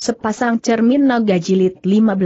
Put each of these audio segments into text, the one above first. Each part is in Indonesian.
Sepasang cermin naga jilid 15.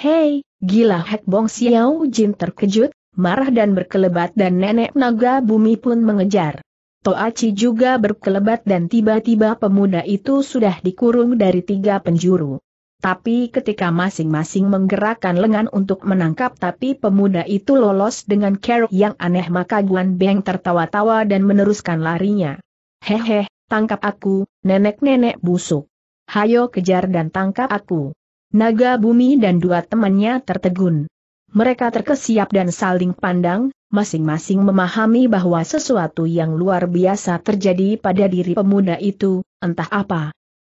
Hei, gila Hek Bong Xiao Jin terkejut, marah dan berkelebat dan nenek naga bumi pun mengejar. Toachi juga berkelebat dan tiba-tiba pemuda itu sudah dikurung dari tiga penjuru. Tapi ketika masing-masing menggerakkan lengan untuk menangkap tapi pemuda itu lolos dengan care yang aneh maka Guan Beng tertawa-tawa dan meneruskan larinya. Hehe, tangkap aku, nenek-nenek busuk hayo kejar dan tangkap aku. Naga bumi dan dua temannya tertegun. Mereka terkesiap dan saling pandang, masing-masing memahami bahwa sesuatu yang luar biasa terjadi pada diri pemuda itu, entah apa.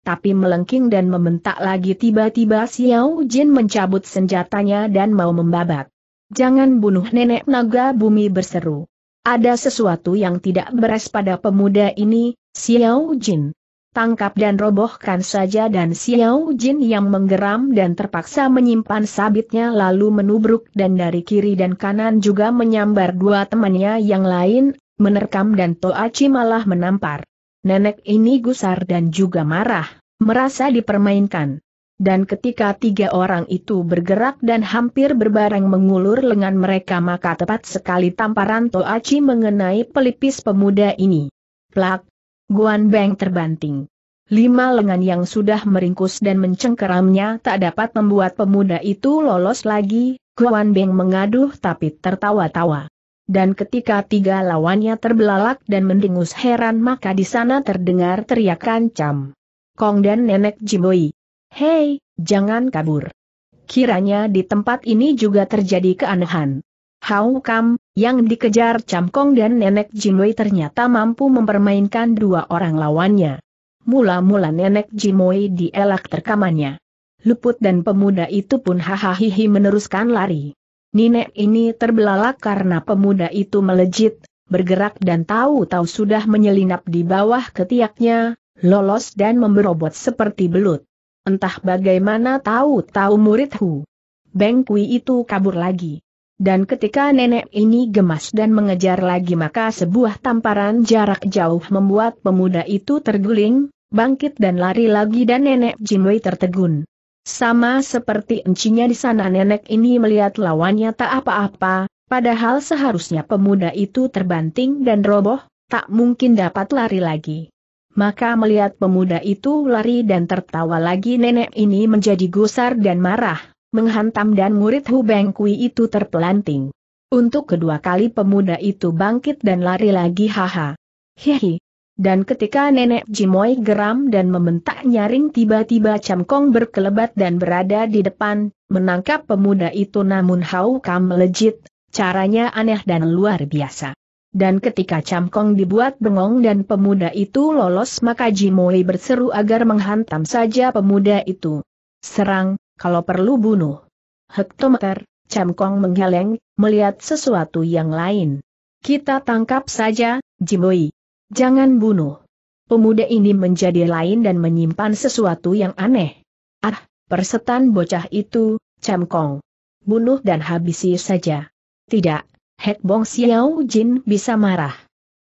Tapi melengking dan membentak lagi tiba-tiba Xiao Jin mencabut senjatanya dan mau membabat. Jangan bunuh nenek naga bumi berseru. Ada sesuatu yang tidak beres pada pemuda ini, Xiao Jin tangkap dan robohkan saja dan Xiao Jin yang menggeram dan terpaksa menyimpan sabitnya lalu menubruk dan dari kiri dan kanan juga menyambar dua temannya yang lain, menerkam dan Toachi malah menampar. Nenek ini gusar dan juga marah, merasa dipermainkan. Dan ketika tiga orang itu bergerak dan hampir berbareng mengulur lengan mereka maka tepat sekali tamparan Toachi mengenai pelipis pemuda ini. Plak, Guan Beng terbanting. Lima lengan yang sudah meringkus dan mencengkeramnya tak dapat membuat pemuda itu lolos lagi, Guan Beng mengaduh tapi tertawa-tawa. Dan ketika tiga lawannya terbelalak dan mendengus heran maka di sana terdengar teriakan cam. Kong dan nenek Jimboi. Hei, jangan kabur. Kiranya di tempat ini juga terjadi keanehan. Hau Kam, yang dikejar Camkong dan Nenek Jimui ternyata mampu mempermainkan dua orang lawannya. Mula-mula Nenek Jimui dielak terkamannya. Luput dan pemuda itu pun hahahihi meneruskan lari. Nenek ini terbelalak karena pemuda itu melejit, bergerak dan tahu-tahu sudah menyelinap di bawah ketiaknya, lolos dan memberobot seperti belut. Entah bagaimana tahu-tahu murid Hu Bengkui itu kabur lagi. Dan ketika nenek ini gemas dan mengejar lagi maka sebuah tamparan jarak jauh membuat pemuda itu terguling, bangkit dan lari lagi dan nenek Jin Wei tertegun. Sama seperti encinya di sana nenek ini melihat lawannya tak apa-apa, padahal seharusnya pemuda itu terbanting dan roboh, tak mungkin dapat lari lagi. Maka melihat pemuda itu lari dan tertawa lagi nenek ini menjadi gusar dan marah, menghantam dan murid Hu Beng Kui itu terpelanting. Untuk kedua kali pemuda itu bangkit dan lari lagi haha. Hihi. Dan ketika nenek Jimoy geram dan membentak nyaring tiba-tiba Camkong berkelebat dan berada di depan, menangkap pemuda itu namun Hau Kam lejit, caranya aneh dan luar biasa. Dan ketika Camkong dibuat bengong dan pemuda itu lolos maka Jimoy berseru agar menghantam saja pemuda itu. Serang, kalau perlu bunuh. Hektometer, Kong menggeleng, melihat sesuatu yang lain. Kita tangkap saja, Jimboi. Jangan bunuh. Pemuda ini menjadi lain dan menyimpan sesuatu yang aneh. Ah, persetan bocah itu, Kong. Bunuh dan habisi saja. Tidak, Hek Bong Xiao Jin bisa marah.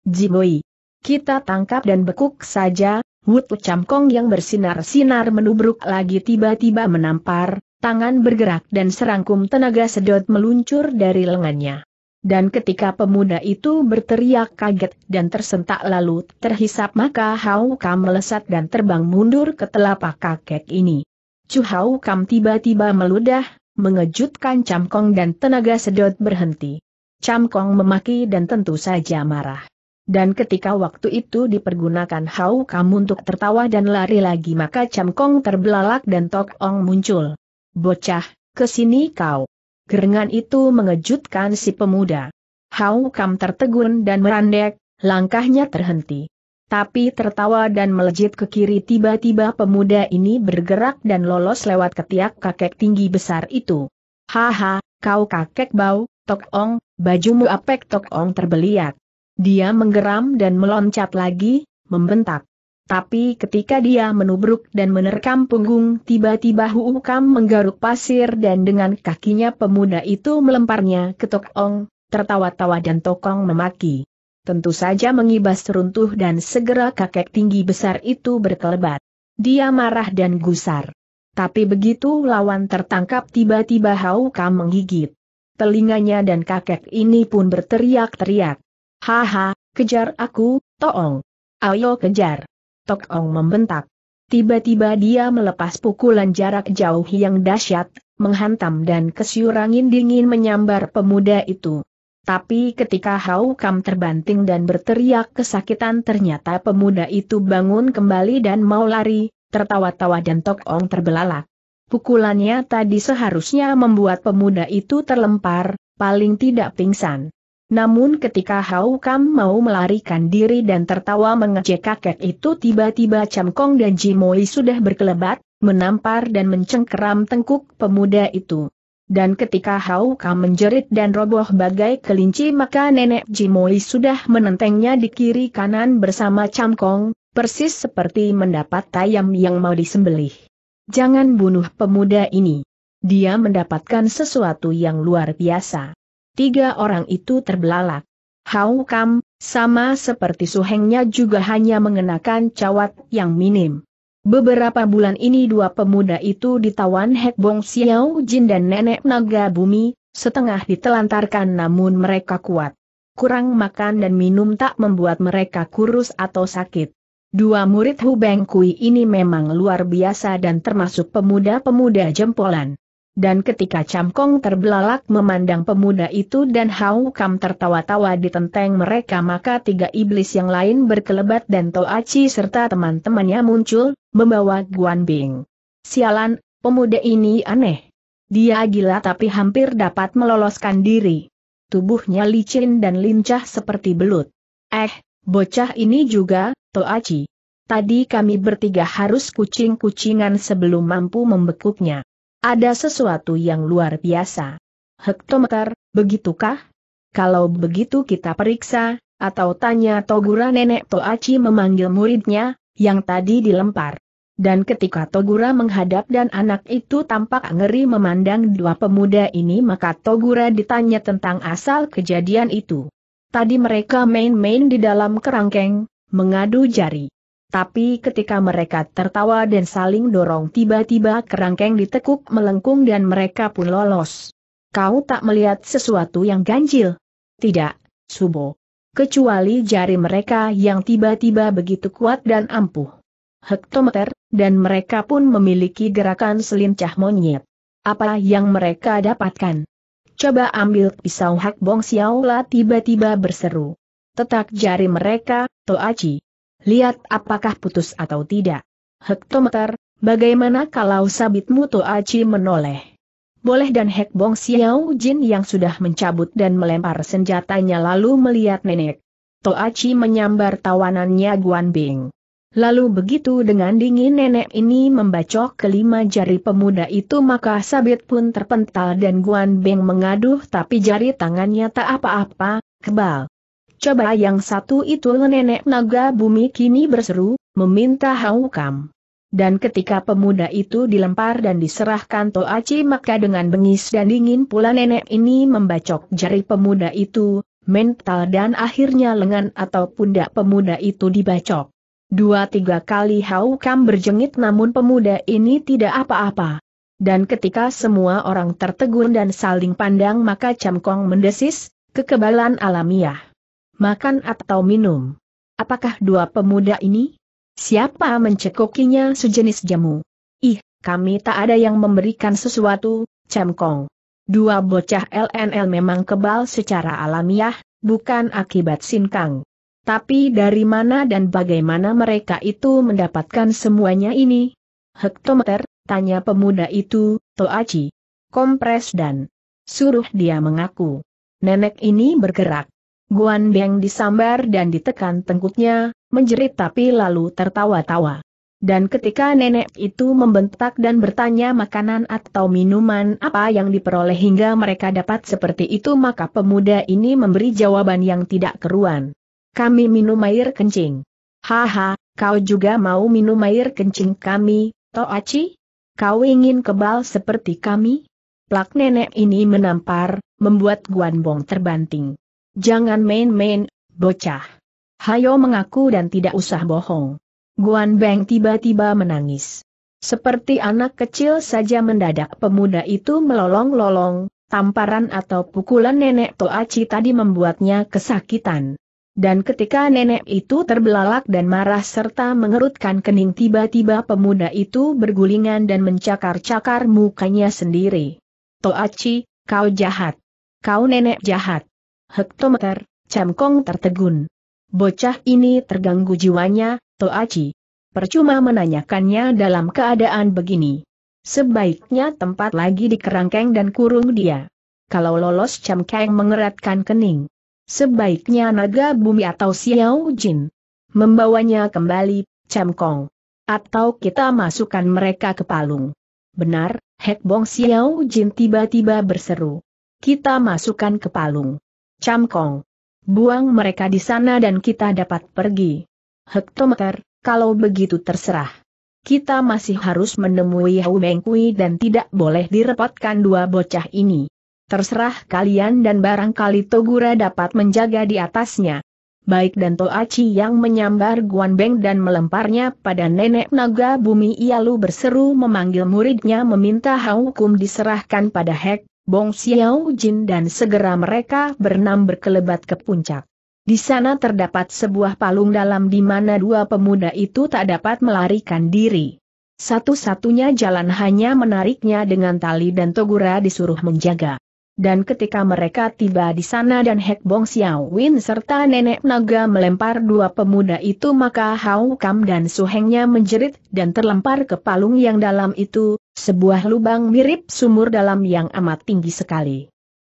Jimboi. Kita tangkap dan bekuk saja, Wut Camkong yang bersinar-sinar menubruk lagi tiba-tiba menampar, tangan bergerak dan serangkum tenaga sedot meluncur dari lengannya. Dan ketika pemuda itu berteriak kaget dan tersentak lalu terhisap maka Hau Kam melesat dan terbang mundur ke telapak kakek ini. Chu Hau Kam tiba-tiba meludah, mengejutkan Camkong dan tenaga sedot berhenti. Camkong memaki dan tentu saja marah. Dan ketika waktu itu dipergunakan Hau kamu untuk tertawa dan lari lagi maka Cham Kong terbelalak dan Tok Ong muncul. Bocah, kesini kau. Gerengan itu mengejutkan si pemuda. Hau Kam tertegun dan merandek, langkahnya terhenti. Tapi tertawa dan melejit ke kiri tiba-tiba pemuda ini bergerak dan lolos lewat ketiak kakek tinggi besar itu. Haha, kau kakek bau, Tok Ong, bajumu apek Tok Ong terbeliak. Dia menggeram dan meloncat lagi, membentak. Tapi ketika dia menubruk dan menerkam punggung, tiba-tiba Huukam menggaruk pasir dan dengan kakinya pemuda itu melemparnya ke Tokong, tertawa-tawa dan Tokong memaki. Tentu saja mengibas runtuh dan segera kakek tinggi besar itu berkelebat. Dia marah dan gusar. Tapi begitu lawan tertangkap tiba-tiba Huukam menggigit. Telinganya dan kakek ini pun berteriak-teriak. Haha, kejar aku, Toong. Ayo kejar. Tokong membentak. Tiba-tiba dia melepas pukulan jarak jauh yang dahsyat, menghantam dan kesiurangin dingin menyambar pemuda itu. Tapi ketika Hau Kam terbanting dan berteriak kesakitan ternyata pemuda itu bangun kembali dan mau lari, tertawa-tawa dan tokong terbelalak. Pukulannya tadi seharusnya membuat pemuda itu terlempar, paling tidak pingsan. Namun ketika Hau Kam mau melarikan diri dan tertawa mengejek kakek itu tiba-tiba Cham Kong dan Jimoi sudah berkelebat, menampar dan mencengkeram tengkuk pemuda itu. Dan ketika Hau Kam menjerit dan roboh bagai kelinci maka nenek Jimoi sudah menentengnya di kiri kanan bersama Cham Kong, persis seperti mendapat tayam yang mau disembelih. Jangan bunuh pemuda ini. Dia mendapatkan sesuatu yang luar biasa tiga orang itu terbelalak. Hau Kam, sama seperti suhengnya juga hanya mengenakan cawat yang minim. Beberapa bulan ini dua pemuda itu ditawan Hek Bong Xiao Jin dan Nenek Naga Bumi, setengah ditelantarkan namun mereka kuat. Kurang makan dan minum tak membuat mereka kurus atau sakit. Dua murid Hu Beng Kui ini memang luar biasa dan termasuk pemuda-pemuda jempolan dan ketika Kong terbelalak memandang pemuda itu dan Hau Kam tertawa-tawa di tenteng mereka maka tiga iblis yang lain berkelebat dan Toachi serta teman-temannya muncul, membawa Guan Bing. Sialan, pemuda ini aneh. Dia gila tapi hampir dapat meloloskan diri. Tubuhnya licin dan lincah seperti belut. Eh, bocah ini juga, Toachi. Tadi kami bertiga harus kucing-kucingan sebelum mampu membekuknya. Ada sesuatu yang luar biasa. Hektometer, begitukah? Kalau begitu kita periksa, atau tanya Togura nenek Toachi memanggil muridnya, yang tadi dilempar. Dan ketika Togura menghadap dan anak itu tampak ngeri memandang dua pemuda ini maka Togura ditanya tentang asal kejadian itu. Tadi mereka main-main di dalam kerangkeng, mengadu jari. Tapi ketika mereka tertawa dan saling dorong tiba-tiba kerangkeng ditekuk melengkung dan mereka pun lolos. Kau tak melihat sesuatu yang ganjil? Tidak, Subo. Kecuali jari mereka yang tiba-tiba begitu kuat dan ampuh. Hektometer, dan mereka pun memiliki gerakan selincah monyet. Apa yang mereka dapatkan? Coba ambil pisau Hak Bong Xiaola tiba-tiba berseru. Tetak jari mereka, Toachi lihat apakah putus atau tidak. Hektometer, bagaimana kalau sabit Muto Aci menoleh? Boleh dan Hek Bong Xiao Jin yang sudah mencabut dan melempar senjatanya lalu melihat nenek. Toachi menyambar tawanannya Guan Bing. Lalu begitu dengan dingin nenek ini membacok kelima jari pemuda itu maka sabit pun terpental dan Guan Bing mengaduh tapi jari tangannya tak apa-apa, kebal. Coba yang satu itu nenek naga bumi kini berseru, meminta haukam. Dan ketika pemuda itu dilempar dan diserahkan Toaci maka dengan bengis dan dingin pula nenek ini membacok jari pemuda itu, mental dan akhirnya lengan atau pundak pemuda itu dibacok. Dua tiga kali Haukam berjengit namun pemuda ini tidak apa-apa. Dan ketika semua orang tertegun dan saling pandang maka Camkong mendesis, kekebalan alamiah makan atau minum. Apakah dua pemuda ini? Siapa mencekokinya sejenis jamu? Ih, kami tak ada yang memberikan sesuatu, cemkong. Dua bocah LNL memang kebal secara alamiah, bukan akibat sinkang. Tapi dari mana dan bagaimana mereka itu mendapatkan semuanya ini? Hektometer, tanya pemuda itu, Toachi. Kompres dan suruh dia mengaku. Nenek ini bergerak. Guan Beng disambar dan ditekan tengkuknya, menjerit tapi lalu tertawa-tawa. Dan ketika nenek itu membentak dan bertanya makanan atau minuman apa yang diperoleh hingga mereka dapat seperti itu maka pemuda ini memberi jawaban yang tidak keruan. Kami minum air kencing. Haha, kau juga mau minum air kencing kami, Toachi? Kau ingin kebal seperti kami? Plak nenek ini menampar, membuat Guan Bong terbanting. Jangan main-main, bocah. Hayo mengaku dan tidak usah bohong. Guan Beng tiba-tiba menangis. Seperti anak kecil saja mendadak pemuda itu melolong-lolong, tamparan atau pukulan nenek Toaci tadi membuatnya kesakitan. Dan ketika nenek itu terbelalak dan marah serta mengerutkan kening tiba-tiba pemuda itu bergulingan dan mencakar-cakar mukanya sendiri. Toaci, kau jahat. Kau nenek jahat hektometer, Cemkong tertegun. Bocah ini terganggu jiwanya, Toaci. Percuma menanyakannya dalam keadaan begini. Sebaiknya tempat lagi di kerangkeng dan kurung dia. Kalau lolos Cemkeng mengeratkan kening. Sebaiknya naga bumi atau Xiao Jin. Membawanya kembali, Cemkong. Atau kita masukkan mereka ke palung. Benar, Hekbong Bong Xiao Jin tiba-tiba berseru. Kita masukkan ke palung. Camkong. Buang mereka di sana dan kita dapat pergi. Hektometer, kalau begitu terserah. Kita masih harus menemui Hau Kui dan tidak boleh direpotkan dua bocah ini. Terserah kalian dan barangkali Togura dapat menjaga di atasnya. Baik dan Toachi yang menyambar Guan Beng dan melemparnya pada nenek naga bumi Ialu berseru memanggil muridnya meminta hukum diserahkan pada Hek, Bong Xiao Jin dan segera mereka berenam berkelebat ke puncak. Di sana terdapat sebuah palung dalam di mana dua pemuda itu tak dapat melarikan diri. Satu-satunya jalan hanya menariknya dengan tali dan Togura disuruh menjaga. Dan ketika mereka tiba di sana dan Hek Bong Xiao Win serta Nenek Naga melempar dua pemuda itu maka Hao Kam dan Suhengnya menjerit dan terlempar ke palung yang dalam itu, sebuah lubang mirip sumur dalam yang amat tinggi sekali.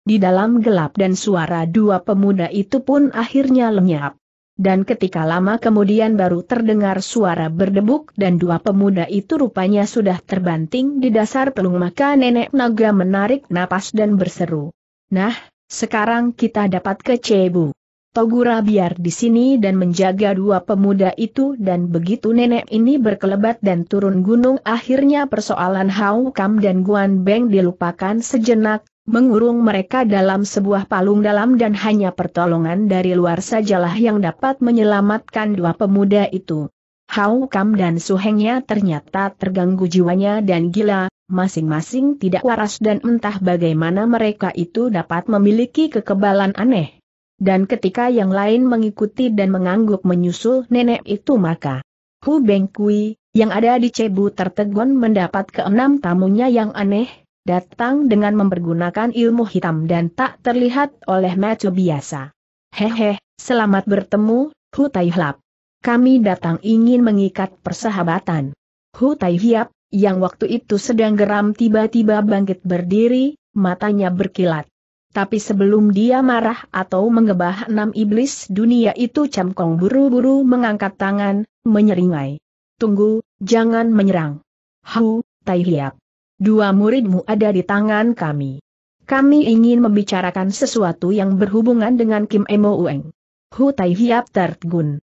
Di dalam gelap dan suara dua pemuda itu pun akhirnya lenyap. Dan ketika lama kemudian baru terdengar suara berdebuk dan dua pemuda itu rupanya sudah terbanting di dasar pelung maka nenek naga menarik napas dan berseru. Nah, sekarang kita dapat ke Cebu. Togura biar di sini dan menjaga dua pemuda itu dan begitu nenek ini berkelebat dan turun gunung akhirnya persoalan Hau Kam dan Guan Beng dilupakan sejenak, mengurung mereka dalam sebuah palung dalam dan hanya pertolongan dari luar sajalah yang dapat menyelamatkan dua pemuda itu. Hau Kam dan Suhengnya ternyata terganggu jiwanya dan gila, masing-masing tidak waras dan entah bagaimana mereka itu dapat memiliki kekebalan aneh. Dan ketika yang lain mengikuti dan mengangguk menyusul nenek itu maka Hu Bengkui yang ada di Cebu tertegun mendapat keenam tamunya yang aneh, datang dengan mempergunakan ilmu hitam dan tak terlihat oleh mata biasa. Hehe, selamat bertemu, Hu Tai Kami datang ingin mengikat persahabatan. Hu Tai Hiap, yang waktu itu sedang geram tiba-tiba bangkit berdiri, matanya berkilat. Tapi sebelum dia marah atau mengebah enam iblis dunia itu Camkong buru-buru mengangkat tangan, menyeringai. Tunggu, jangan menyerang. Hu Tai Hiap. Dua muridmu ada di tangan kami. Kami ingin membicarakan sesuatu yang berhubungan dengan Kim Emo Ueng. Hu Tai Hiap tertegun.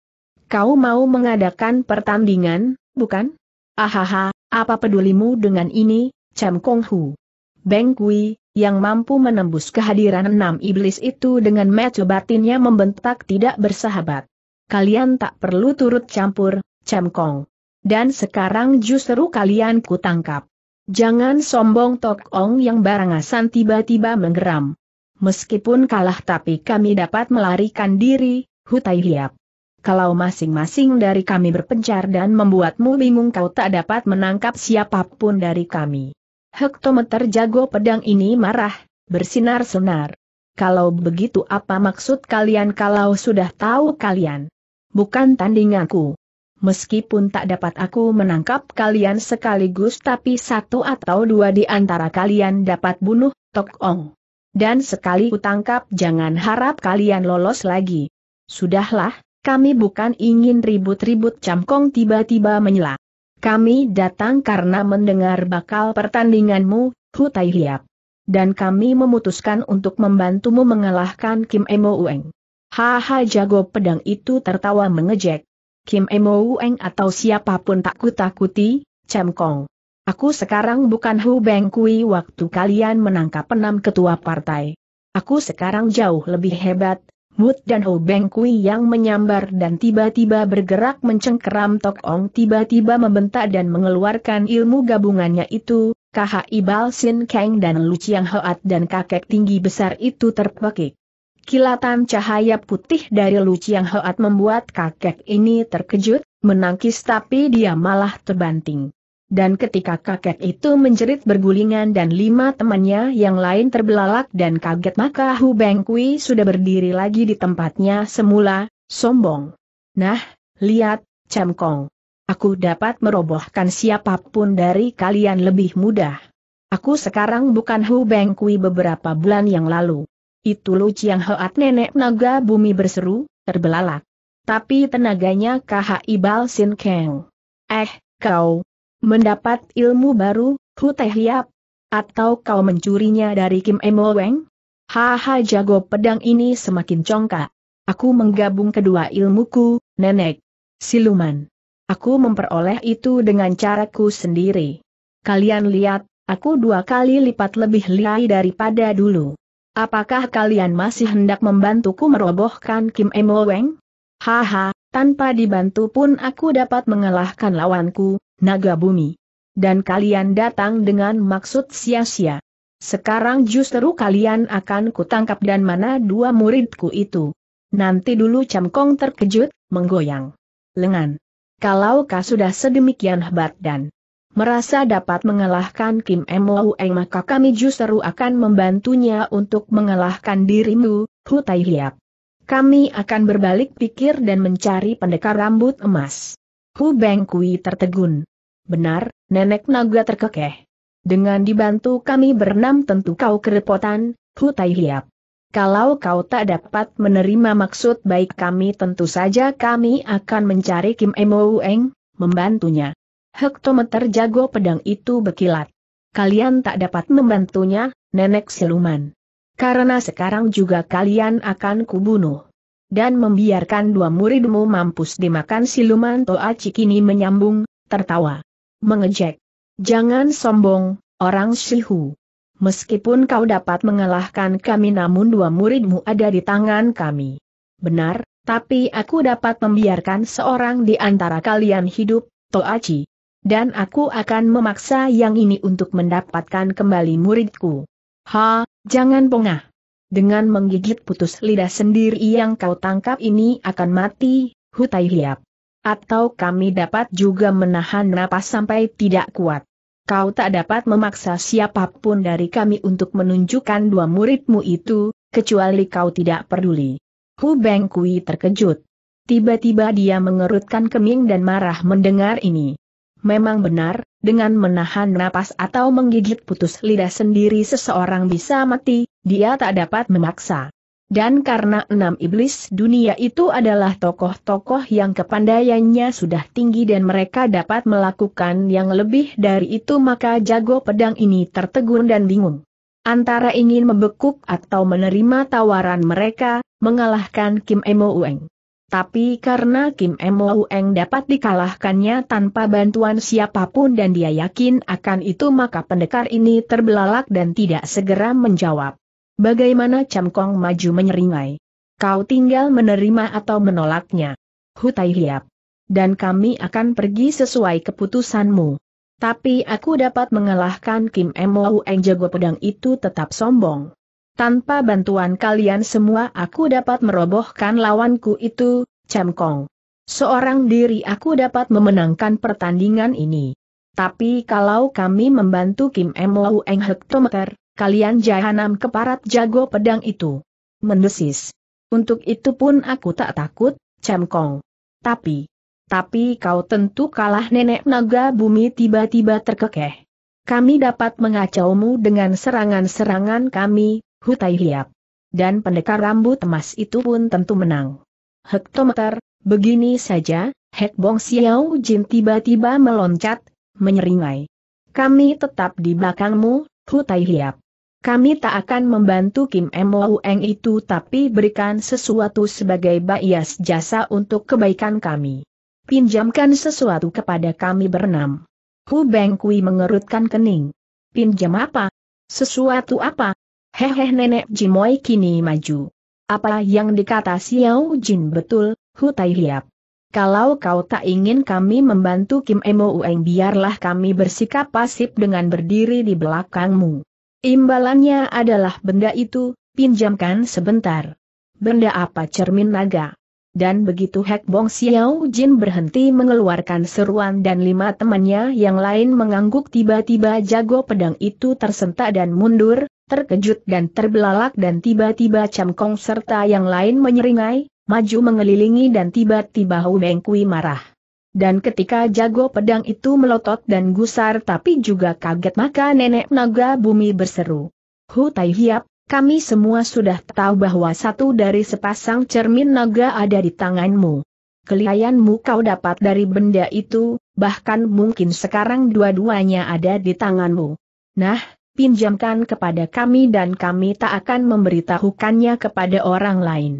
Kau mau mengadakan pertandingan, bukan? Ahaha, apa pedulimu dengan ini, Cam Kong Hu? Beng Kui, yang mampu menembus kehadiran enam iblis itu dengan metu batinnya membentak tidak bersahabat. Kalian tak perlu turut campur, cemkong. Dan sekarang justru kalian kutangkap. Jangan sombong Tok Ong yang barangasan tiba-tiba menggeram. Meskipun kalah tapi kami dapat melarikan diri, Hutai Hiap. Kalau masing-masing dari kami berpencar dan membuatmu bingung kau tak dapat menangkap siapapun dari kami. Hektometer jago pedang ini marah, bersinar-sinar. Kalau begitu apa maksud kalian kalau sudah tahu kalian? Bukan tandinganku. Meskipun tak dapat aku menangkap kalian sekaligus tapi satu atau dua di antara kalian dapat bunuh, Tok Dan sekali kutangkap jangan harap kalian lolos lagi. Sudahlah, kami bukan ingin ribut-ribut camkong tiba-tiba menyela. Kami datang karena mendengar bakal pertandinganmu, Hu Tai Hiap. Dan kami memutuskan untuk membantumu mengalahkan Kim Emo Ueng. Haha jago pedang itu tertawa mengejek. Kim Emo Ueng atau siapapun tak kutakuti, Cem Kong. Aku sekarang bukan Hu Beng Kui waktu kalian menangkap enam ketua partai. Aku sekarang jauh lebih hebat, Wood dan Ho Beng Kui yang menyambar dan tiba-tiba bergerak mencengkeram Tok Ong tiba-tiba membentak dan mengeluarkan ilmu gabungannya itu, Kaha Ibal Sin Kang dan Lu Chiang Hoat dan kakek tinggi besar itu terpekik. Kilatan cahaya putih dari Lu Chiang Hoat membuat kakek ini terkejut, menangkis tapi dia malah terbanting. Dan ketika kakek itu menjerit bergulingan dan lima temannya yang lain terbelalak dan kaget maka Hu Beng Kui sudah berdiri lagi di tempatnya semula, sombong. Nah, lihat, Cam Kong. Aku dapat merobohkan siapapun dari kalian lebih mudah. Aku sekarang bukan Hu Beng Kui beberapa bulan yang lalu. Itu Lu Chiang Hoat nenek naga bumi berseru, terbelalak. Tapi tenaganya KHI Bal Sin Keng. Eh, kau, Mendapat ilmu baru, Hu Teh Hiap? Atau kau mencurinya dari Kim Emo Weng? Haha jago pedang ini semakin congkak. Aku menggabung kedua ilmuku, nenek. Siluman. Aku memperoleh itu dengan caraku sendiri. Kalian lihat, aku dua kali lipat lebih lihai daripada dulu. Apakah kalian masih hendak membantuku merobohkan Kim Emo Weng? Haha, tanpa dibantu pun aku dapat mengalahkan lawanku, naga bumi. Dan kalian datang dengan maksud sia-sia. Sekarang justru kalian akan kutangkap dan mana dua muridku itu. Nanti dulu Camkong terkejut, menggoyang lengan. Kalau kau sudah sedemikian hebat dan merasa dapat mengalahkan Kim Mo Eng maka kami justru akan membantunya untuk mengalahkan dirimu, Hu Tai Hiap. Kami akan berbalik pikir dan mencari pendekar rambut emas. Hu Beng Kui tertegun. Benar, nenek naga terkekeh. Dengan dibantu kami berenam tentu kau kerepotan, Hutai Hiap. Kalau kau tak dapat menerima maksud baik kami tentu saja kami akan mencari Kim Emoueng, membantunya. Hektometer jago pedang itu berkilat. Kalian tak dapat membantunya, nenek siluman. Karena sekarang juga kalian akan kubunuh. Dan membiarkan dua muridmu mampus dimakan siluman Toa Cikini menyambung, tertawa mengejek. Jangan sombong, orang Shihu. Meskipun kau dapat mengalahkan kami namun dua muridmu ada di tangan kami. Benar, tapi aku dapat membiarkan seorang di antara kalian hidup, Toachi. Dan aku akan memaksa yang ini untuk mendapatkan kembali muridku. Ha, jangan pongah. Dengan menggigit putus lidah sendiri yang kau tangkap ini akan mati, Hutai Hiap. Atau kami dapat juga menahan napas sampai tidak kuat. Kau tak dapat memaksa siapapun dari kami untuk menunjukkan dua muridmu itu, kecuali kau tidak peduli. Hu Beng Kui terkejut. Tiba-tiba dia mengerutkan kening dan marah mendengar ini. Memang benar, dengan menahan napas atau menggigit putus lidah sendiri seseorang bisa mati, dia tak dapat memaksa. Dan karena enam iblis dunia itu adalah tokoh-tokoh yang kepandaiannya sudah tinggi dan mereka dapat melakukan yang lebih dari itu maka jago pedang ini tertegun dan bingung. Antara ingin membekuk atau menerima tawaran mereka, mengalahkan Kim Emo Ueng. Tapi karena Kim Emo Ueng dapat dikalahkannya tanpa bantuan siapapun dan dia yakin akan itu maka pendekar ini terbelalak dan tidak segera menjawab. Bagaimana Camkong maju menyeringai? Kau tinggal menerima atau menolaknya. Hutai Hiap. Dan kami akan pergi sesuai keputusanmu. Tapi aku dapat mengalahkan Kim Mou Eng jago pedang itu tetap sombong. Tanpa bantuan kalian semua aku dapat merobohkan lawanku itu, Camkong. Seorang diri aku dapat memenangkan pertandingan ini. Tapi kalau kami membantu Kim Mou Eng hektometer, kalian jahanam keparat jago pedang itu. Mendesis. Untuk itu pun aku tak takut, Cemkong. Tapi, tapi kau tentu kalah nenek naga bumi tiba-tiba terkekeh. Kami dapat mengacaumu dengan serangan-serangan kami, Hutai Hiap. Dan pendekar rambut emas itu pun tentu menang. Hektometer, begini saja, Hek Bong Xiao Jin tiba-tiba meloncat, menyeringai. Kami tetap di belakangmu, Hutai Hiap. Kami tak akan membantu Kim Moueng itu tapi berikan sesuatu sebagai bayas jasa untuk kebaikan kami. Pinjamkan sesuatu kepada kami bernam. Hu Beng Kui mengerutkan kening. Pinjam apa? Sesuatu apa? Hehe nenek Jimoy kini maju. Apa yang dikata Xiao Jin betul, Hu Tai Hiap. Kalau kau tak ingin kami membantu Kim Emo biarlah kami bersikap pasif dengan berdiri di belakangmu. Imbalannya adalah benda itu, pinjamkan sebentar. Benda apa cermin naga? Dan begitu Hek Bong Xiao Jin berhenti mengeluarkan seruan dan lima temannya yang lain mengangguk tiba-tiba jago pedang itu tersentak dan mundur, terkejut dan terbelalak dan tiba-tiba Cham Kong serta yang lain menyeringai, maju mengelilingi dan tiba-tiba Hu Beng Kui marah. Dan ketika jago pedang itu melotot dan gusar tapi juga kaget maka nenek naga bumi berseru. Hu Tai Hiap, kami semua sudah tahu bahwa satu dari sepasang cermin naga ada di tanganmu. Kelihayanmu kau dapat dari benda itu, bahkan mungkin sekarang dua-duanya ada di tanganmu. Nah, pinjamkan kepada kami dan kami tak akan memberitahukannya kepada orang lain.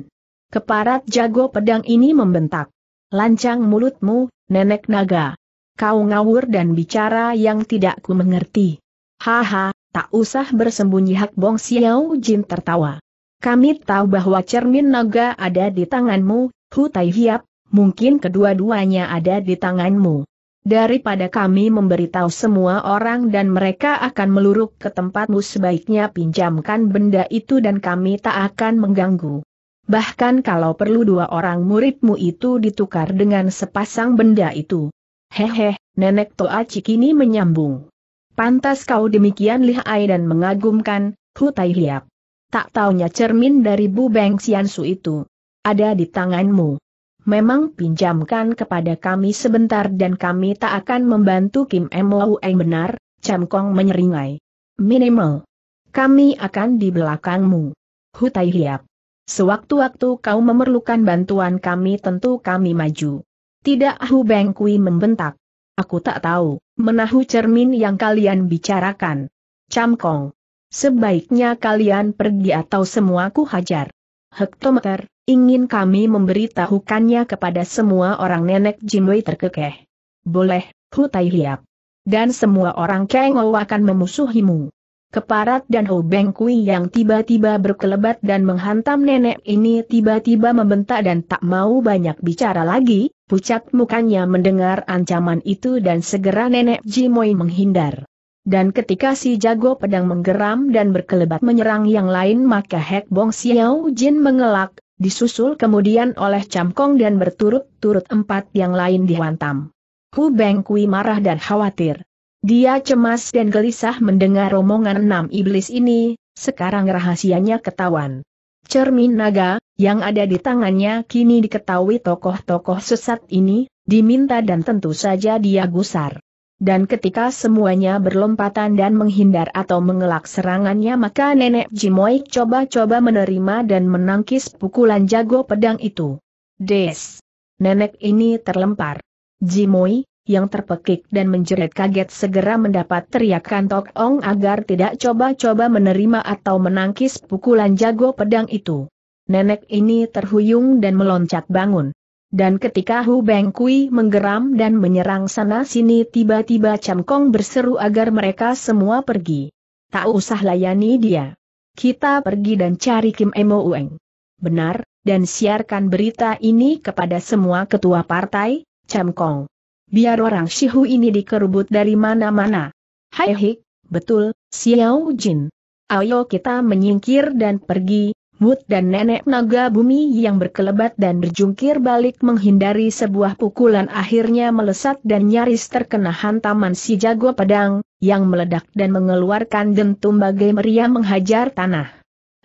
Keparat jago pedang ini membentak. Lancang mulutmu, nenek naga. Kau ngawur dan bicara yang tidak ku mengerti. Haha, tak usah bersembunyi Hak Bong Xiao Jin tertawa. Kami tahu bahwa cermin naga ada di tanganmu, Hu Tai Hiap, mungkin kedua-duanya ada di tanganmu. Daripada kami memberitahu semua orang dan mereka akan meluruk ke tempatmu sebaiknya pinjamkan benda itu dan kami tak akan mengganggu. Bahkan kalau perlu dua orang muridmu itu ditukar dengan sepasang benda itu. Hehe, nenek Toa Cikini menyambung. Pantas kau demikian lihai dan mengagumkan, Hutai Hiap. Tak taunya cermin dari Bu Beng Xiansu itu. Ada di tanganmu. Memang pinjamkan kepada kami sebentar dan kami tak akan membantu Kim Lau Eng benar, Cham Kong menyeringai. Minimal. Kami akan di belakangmu. Hutai Hiap. Sewaktu-waktu kau memerlukan bantuan kami tentu kami maju. Tidak Hu Beng membentak. Aku tak tahu, menahu cermin yang kalian bicarakan. Camkong. Sebaiknya kalian pergi atau semua ku hajar. Hektometer, ingin kami memberitahukannya kepada semua orang nenek Jinwei terkekeh. Boleh, Hu Tai Hiap. Dan semua orang Kengow akan memusuhimu. Keparat dan Ho Beng Kui yang tiba-tiba berkelebat dan menghantam nenek ini tiba-tiba membentak dan tak mau banyak bicara lagi, pucat mukanya mendengar ancaman itu dan segera nenek Jimoi menghindar. Dan ketika si jago pedang menggeram dan berkelebat menyerang yang lain maka Hek Bong Xiao Jin mengelak, disusul kemudian oleh Camkong dan berturut-turut empat yang lain dihantam. Hu Beng Kui marah dan khawatir. Dia cemas dan gelisah mendengar romongan enam iblis ini, sekarang rahasianya ketahuan. Cermin naga, yang ada di tangannya kini diketahui tokoh-tokoh sesat ini, diminta dan tentu saja dia gusar. Dan ketika semuanya berlompatan dan menghindar atau mengelak serangannya maka nenek Jimoy coba-coba menerima dan menangkis pukulan jago pedang itu. Des! Nenek ini terlempar. Jimoi, yang terpekik dan menjerit kaget segera mendapat teriakan Tok Ong agar tidak coba-coba menerima atau menangkis pukulan jago pedang itu. Nenek ini terhuyung dan meloncat bangun. Dan ketika Hu Beng Kui menggeram dan menyerang sana-sini tiba-tiba Cham Kong berseru agar mereka semua pergi. Tak usah layani dia. Kita pergi dan cari Kim Emo Ueng. Benar, dan siarkan berita ini kepada semua ketua partai, Cham Kong biar orang Shihu ini dikerubut dari mana-mana. Hai hik, betul, Xiao Jin. Ayo kita menyingkir dan pergi, Mut dan nenek naga bumi yang berkelebat dan berjungkir balik menghindari sebuah pukulan akhirnya melesat dan nyaris terkena hantaman si jago pedang, yang meledak dan mengeluarkan dentum bagai meriam menghajar tanah.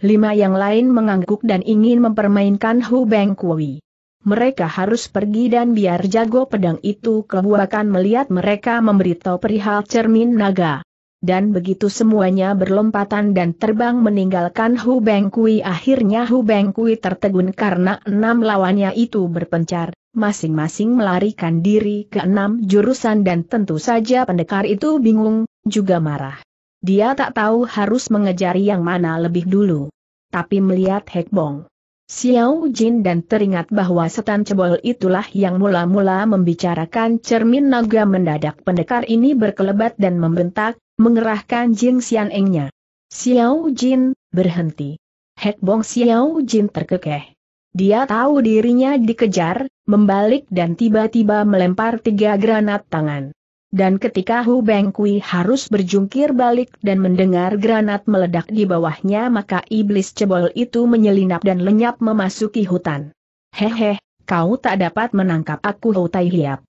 Lima yang lain mengangguk dan ingin mempermainkan Hu Beng Kui mereka harus pergi dan biar jago pedang itu keluarkan melihat mereka memberitahu perihal cermin naga. Dan begitu semuanya berlompatan dan terbang meninggalkan Hu Beng Kui akhirnya Hu Beng Kui tertegun karena enam lawannya itu berpencar, masing-masing melarikan diri ke enam jurusan dan tentu saja pendekar itu bingung, juga marah. Dia tak tahu harus mengejar yang mana lebih dulu. Tapi melihat Bong. Xiao Jin dan teringat bahwa setan cebol itulah yang mula-mula membicarakan cermin naga mendadak pendekar ini berkelebat dan membentak, mengerahkan Jing Xian Engnya. Xiao Jin, berhenti. Hek Bong Xiao Jin terkekeh. Dia tahu dirinya dikejar, membalik dan tiba-tiba melempar tiga granat tangan dan ketika Hu Bengkui harus berjungkir balik dan mendengar granat meledak di bawahnya maka iblis cebol itu menyelinap dan lenyap memasuki hutan. Hehe, kau tak dapat menangkap aku Hu Tai Hiap.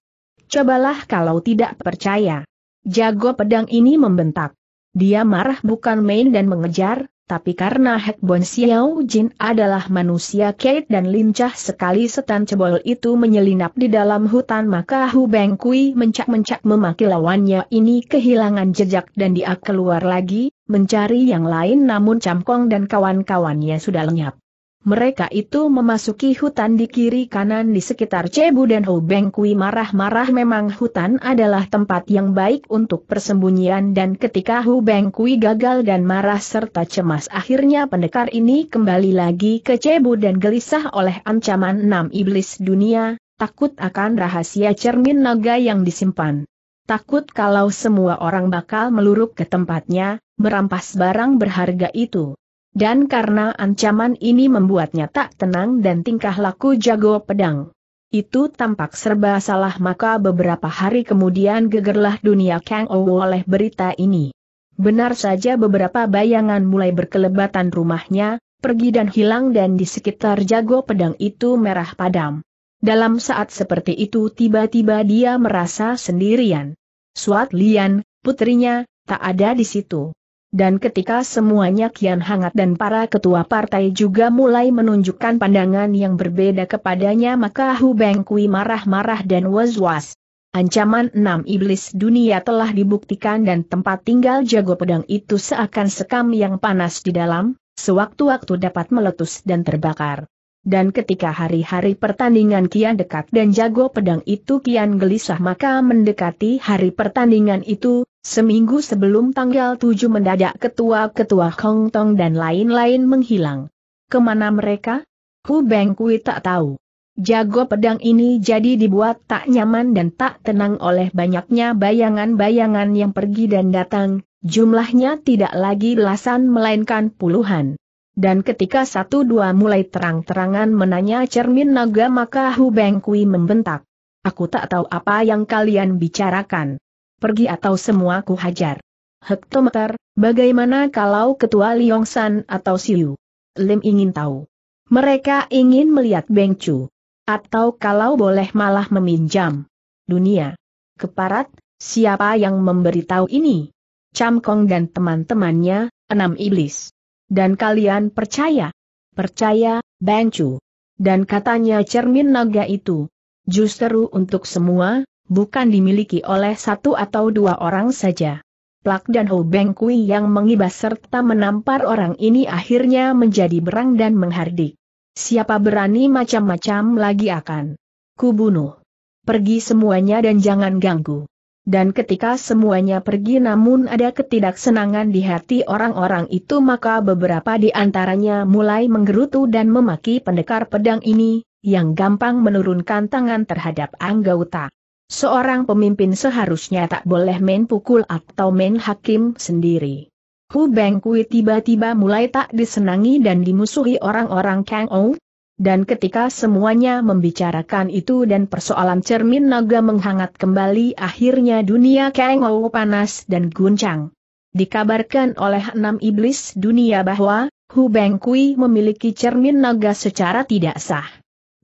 Cobalah kalau tidak percaya. Jago pedang ini membentak. Dia marah bukan main dan mengejar, tapi karena Bon Xiao Jin adalah manusia kait dan lincah sekali setan cebol itu menyelinap di dalam hutan maka Hu Beng Kui mencak-mencak memaki lawannya ini kehilangan jejak dan dia keluar lagi, mencari yang lain namun Camkong dan kawan-kawannya sudah lenyap mereka itu memasuki hutan di kiri kanan di sekitar Cebu dan Hobeng Kui marah-marah memang hutan adalah tempat yang baik untuk persembunyian dan ketika Hobeng Kui gagal dan marah serta cemas akhirnya pendekar ini kembali lagi ke Cebu dan gelisah oleh ancaman enam iblis dunia, takut akan rahasia cermin naga yang disimpan. Takut kalau semua orang bakal meluruk ke tempatnya, merampas barang berharga itu dan karena ancaman ini membuatnya tak tenang dan tingkah laku jago pedang. Itu tampak serba salah maka beberapa hari kemudian gegerlah dunia Kang Ou oleh berita ini. Benar saja beberapa bayangan mulai berkelebatan rumahnya, pergi dan hilang dan di sekitar jago pedang itu merah padam. Dalam saat seperti itu tiba-tiba dia merasa sendirian. Suat Lian, putrinya, tak ada di situ. Dan ketika semuanya kian hangat dan para ketua partai juga mulai menunjukkan pandangan yang berbeda kepadanya maka Hu Bengkui marah-marah dan was-was. Ancaman enam iblis dunia telah dibuktikan dan tempat tinggal jago pedang itu seakan sekam yang panas di dalam, sewaktu-waktu dapat meletus dan terbakar. Dan ketika hari-hari pertandingan kian dekat dan jago pedang itu kian gelisah maka mendekati hari pertandingan itu, Seminggu sebelum tanggal 7 mendadak ketua-ketua Hong Tong dan lain-lain menghilang. Kemana mereka? Hu Bengkui tak tahu. Jago pedang ini jadi dibuat tak nyaman dan tak tenang oleh banyaknya bayangan-bayangan yang pergi dan datang, jumlahnya tidak lagi belasan melainkan puluhan. Dan ketika satu dua mulai terang-terangan menanya cermin naga maka Hu Bengkui membentak. Aku tak tahu apa yang kalian bicarakan pergi atau semua ku hajar. Hektometer, bagaimana kalau ketua San atau Siu? Lim ingin tahu. Mereka ingin melihat Beng Chu. Atau kalau boleh malah meminjam. Dunia. Keparat, siapa yang memberitahu ini? Cam Kong dan teman-temannya, enam iblis. Dan kalian percaya? Percaya, Beng Chu. Dan katanya cermin naga itu. Justru untuk semua, bukan dimiliki oleh satu atau dua orang saja. Plak dan Ho Beng Kui yang mengibas serta menampar orang ini akhirnya menjadi berang dan menghardik. Siapa berani macam-macam lagi akan kubunuh. Pergi semuanya dan jangan ganggu. Dan ketika semuanya pergi namun ada ketidaksenangan di hati orang-orang itu maka beberapa di antaranya mulai menggerutu dan memaki pendekar pedang ini, yang gampang menurunkan tangan terhadap anggota Seorang pemimpin seharusnya tak boleh main pukul atau main hakim sendiri. Hu Bengkui tiba-tiba mulai tak disenangi dan dimusuhi orang-orang Kang Ou. Dan ketika semuanya membicarakan itu dan persoalan cermin naga menghangat kembali akhirnya dunia Kang Ou panas dan guncang. Dikabarkan oleh enam iblis dunia bahwa Hu Bengkui memiliki cermin naga secara tidak sah.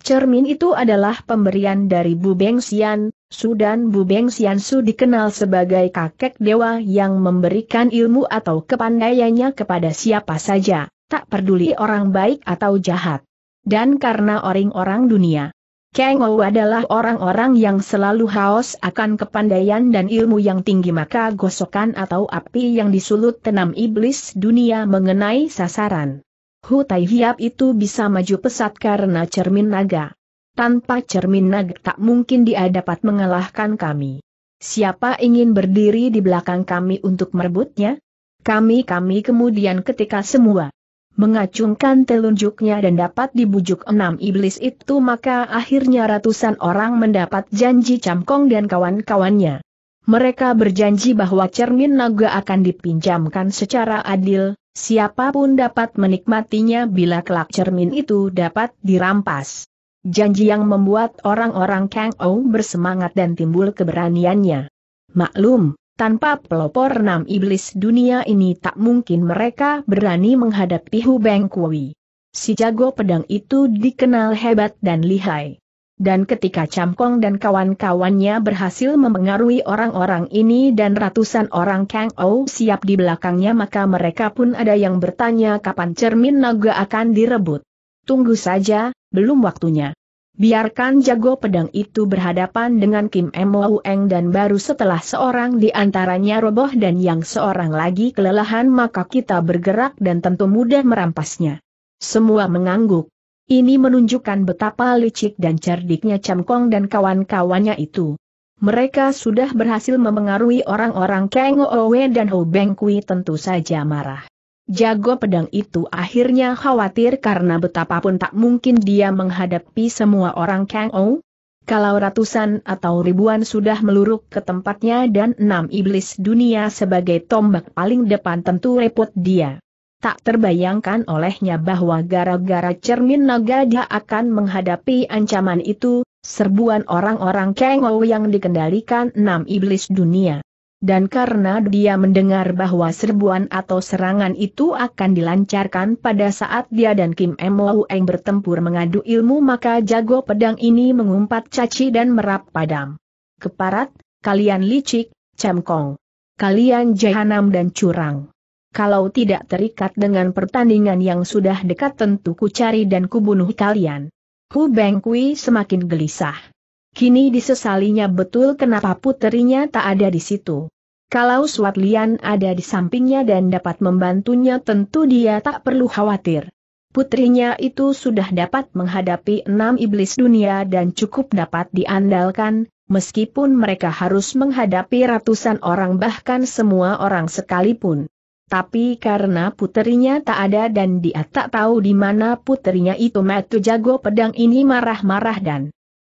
Cermin itu adalah pemberian dari Bu Sian, Sudan Bubeng Siansu dikenal sebagai kakek dewa yang memberikan ilmu atau kepandaiannya kepada siapa saja, tak peduli orang baik atau jahat. Dan karena orang-orang dunia, Kang Ou adalah orang-orang yang selalu haus akan kepandaian dan ilmu yang tinggi maka gosokan atau api yang disulut tenam iblis dunia mengenai sasaran. Hu Tai Hiap itu bisa maju pesat karena cermin naga tanpa cermin naga tak mungkin dia dapat mengalahkan kami. Siapa ingin berdiri di belakang kami untuk merebutnya? Kami-kami kemudian ketika semua mengacungkan telunjuknya dan dapat dibujuk enam iblis itu maka akhirnya ratusan orang mendapat janji Camkong dan kawan-kawannya. Mereka berjanji bahwa cermin naga akan dipinjamkan secara adil, siapapun dapat menikmatinya bila kelak cermin itu dapat dirampas. Janji yang membuat orang-orang Kang Ou bersemangat dan timbul keberaniannya. Maklum, tanpa pelopor enam iblis dunia ini tak mungkin mereka berani menghadapi Hu Beng Kui. Si jago pedang itu dikenal hebat dan lihai. Dan ketika Campong dan kawan-kawannya berhasil memengaruhi orang-orang ini dan ratusan orang Kang Ou siap di belakangnya maka mereka pun ada yang bertanya kapan cermin naga akan direbut. Tunggu saja, belum waktunya. Biarkan jago pedang itu berhadapan dengan Kim Mou Eng dan baru setelah seorang di antaranya roboh dan yang seorang lagi kelelahan maka kita bergerak dan tentu mudah merampasnya. Semua mengangguk. Ini menunjukkan betapa licik dan cerdiknya Cham Kong dan kawan-kawannya itu. Mereka sudah berhasil memengaruhi orang-orang Kang Owe dan Ho Beng Kui tentu saja marah. Jago pedang itu akhirnya khawatir karena betapapun tak mungkin dia menghadapi semua orang Kang Ou. Kalau ratusan atau ribuan sudah meluruk ke tempatnya dan enam iblis dunia sebagai tombak paling depan tentu repot dia. Tak terbayangkan olehnya bahwa gara-gara cermin naga dia akan menghadapi ancaman itu, serbuan orang-orang Kang Ou yang dikendalikan enam iblis dunia dan karena dia mendengar bahwa serbuan atau serangan itu akan dilancarkan pada saat dia dan Kim M. Eng bertempur mengadu ilmu maka jago pedang ini mengumpat caci dan merap padam. Keparat, kalian licik, cemkong. Kalian jahanam dan curang. Kalau tidak terikat dengan pertandingan yang sudah dekat tentu ku cari dan kubunuh kalian. Hu Bengkui semakin gelisah. Kini disesalinya betul kenapa puterinya tak ada di situ. Kalau Suat Lian ada di sampingnya dan dapat membantunya tentu dia tak perlu khawatir. Putrinya itu sudah dapat menghadapi enam iblis dunia dan cukup dapat diandalkan, meskipun mereka harus menghadapi ratusan orang bahkan semua orang sekalipun. Tapi karena putrinya tak ada dan dia tak tahu di mana putrinya itu metu jago pedang ini marah-marah dan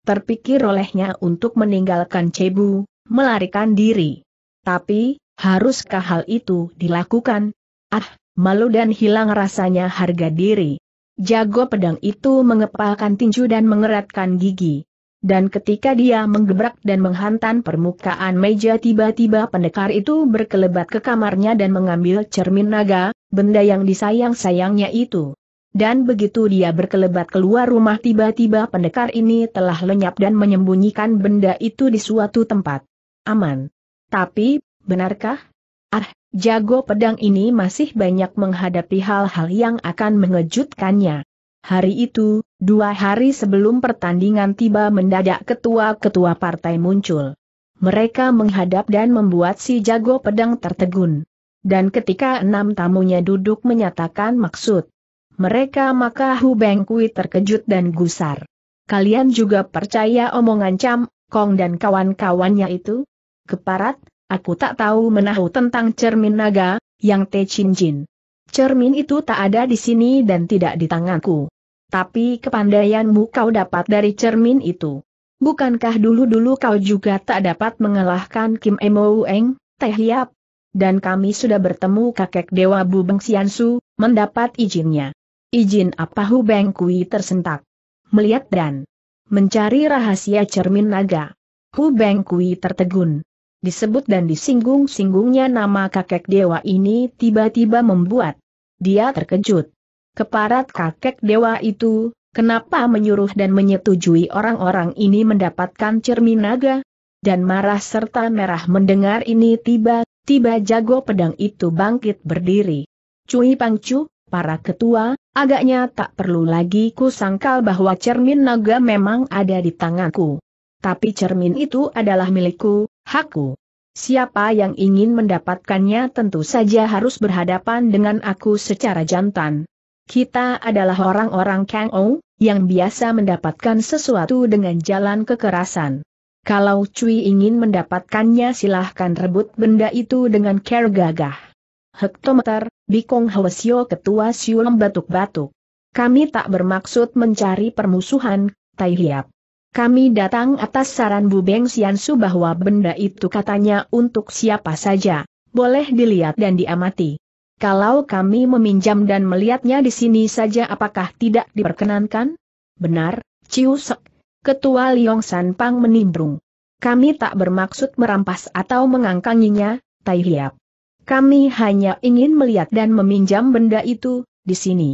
terpikir olehnya untuk meninggalkan Cebu, melarikan diri. Tapi, haruskah hal itu dilakukan? Ah, malu dan hilang rasanya harga diri. Jago pedang itu mengepalkan tinju dan mengeratkan gigi. Dan ketika dia menggebrak dan menghantam permukaan meja tiba-tiba pendekar itu berkelebat ke kamarnya dan mengambil cermin naga, benda yang disayang-sayangnya itu. Dan begitu dia berkelebat keluar rumah tiba-tiba pendekar ini telah lenyap dan menyembunyikan benda itu di suatu tempat. Aman. Tapi, benarkah? Ah, jago pedang ini masih banyak menghadapi hal-hal yang akan mengejutkannya. Hari itu, dua hari sebelum pertandingan tiba mendadak ketua-ketua partai muncul. Mereka menghadap dan membuat si jago pedang tertegun. Dan ketika enam tamunya duduk menyatakan maksud, mereka maka Hu Kui terkejut dan gusar. Kalian juga percaya omongan Cam, Kong dan kawan-kawannya itu? Keparat, aku tak tahu menahu tentang cermin naga, yang Te Chin Jin. Cermin itu tak ada di sini dan tidak di tanganku. Tapi kepandaianmu kau dapat dari cermin itu. Bukankah dulu-dulu kau juga tak dapat mengalahkan Kim Emo Eng, Teh Hiap? Dan kami sudah bertemu kakek Dewa Bu Beng Siansu, mendapat izinnya. Ijin apa Hu Beng Kui tersentak. Melihat dan mencari rahasia cermin naga. Hu Beng Kui tertegun. Disebut dan disinggung-singgungnya nama kakek dewa ini tiba-tiba membuat dia terkejut. Keparat kakek dewa itu, kenapa menyuruh dan menyetujui orang-orang ini mendapatkan cermin naga? Dan marah serta merah mendengar ini tiba-tiba jago pedang itu bangkit berdiri. Cui Pangcu, para ketua, Agaknya tak perlu lagi ku sangkal bahwa cermin naga memang ada di tanganku. Tapi cermin itu adalah milikku, hakku. Siapa yang ingin mendapatkannya tentu saja harus berhadapan dengan aku secara jantan. Kita adalah orang-orang Kang Ou, yang biasa mendapatkan sesuatu dengan jalan kekerasan. Kalau Cui ingin mendapatkannya silahkan rebut benda itu dengan care gagah hektometer, Bikong Hwasyo Ketua Siulem batuk-batuk. Kami tak bermaksud mencari permusuhan, Tai Hiap. Kami datang atas saran Bu Beng Siansu bahwa benda itu katanya untuk siapa saja, boleh dilihat dan diamati. Kalau kami meminjam dan melihatnya di sini saja apakah tidak diperkenankan? Benar, Sek, Ketua Liong San Pang menimbrung. Kami tak bermaksud merampas atau mengangkanginya, Tai Hiap. Kami hanya ingin melihat dan meminjam benda itu, di sini.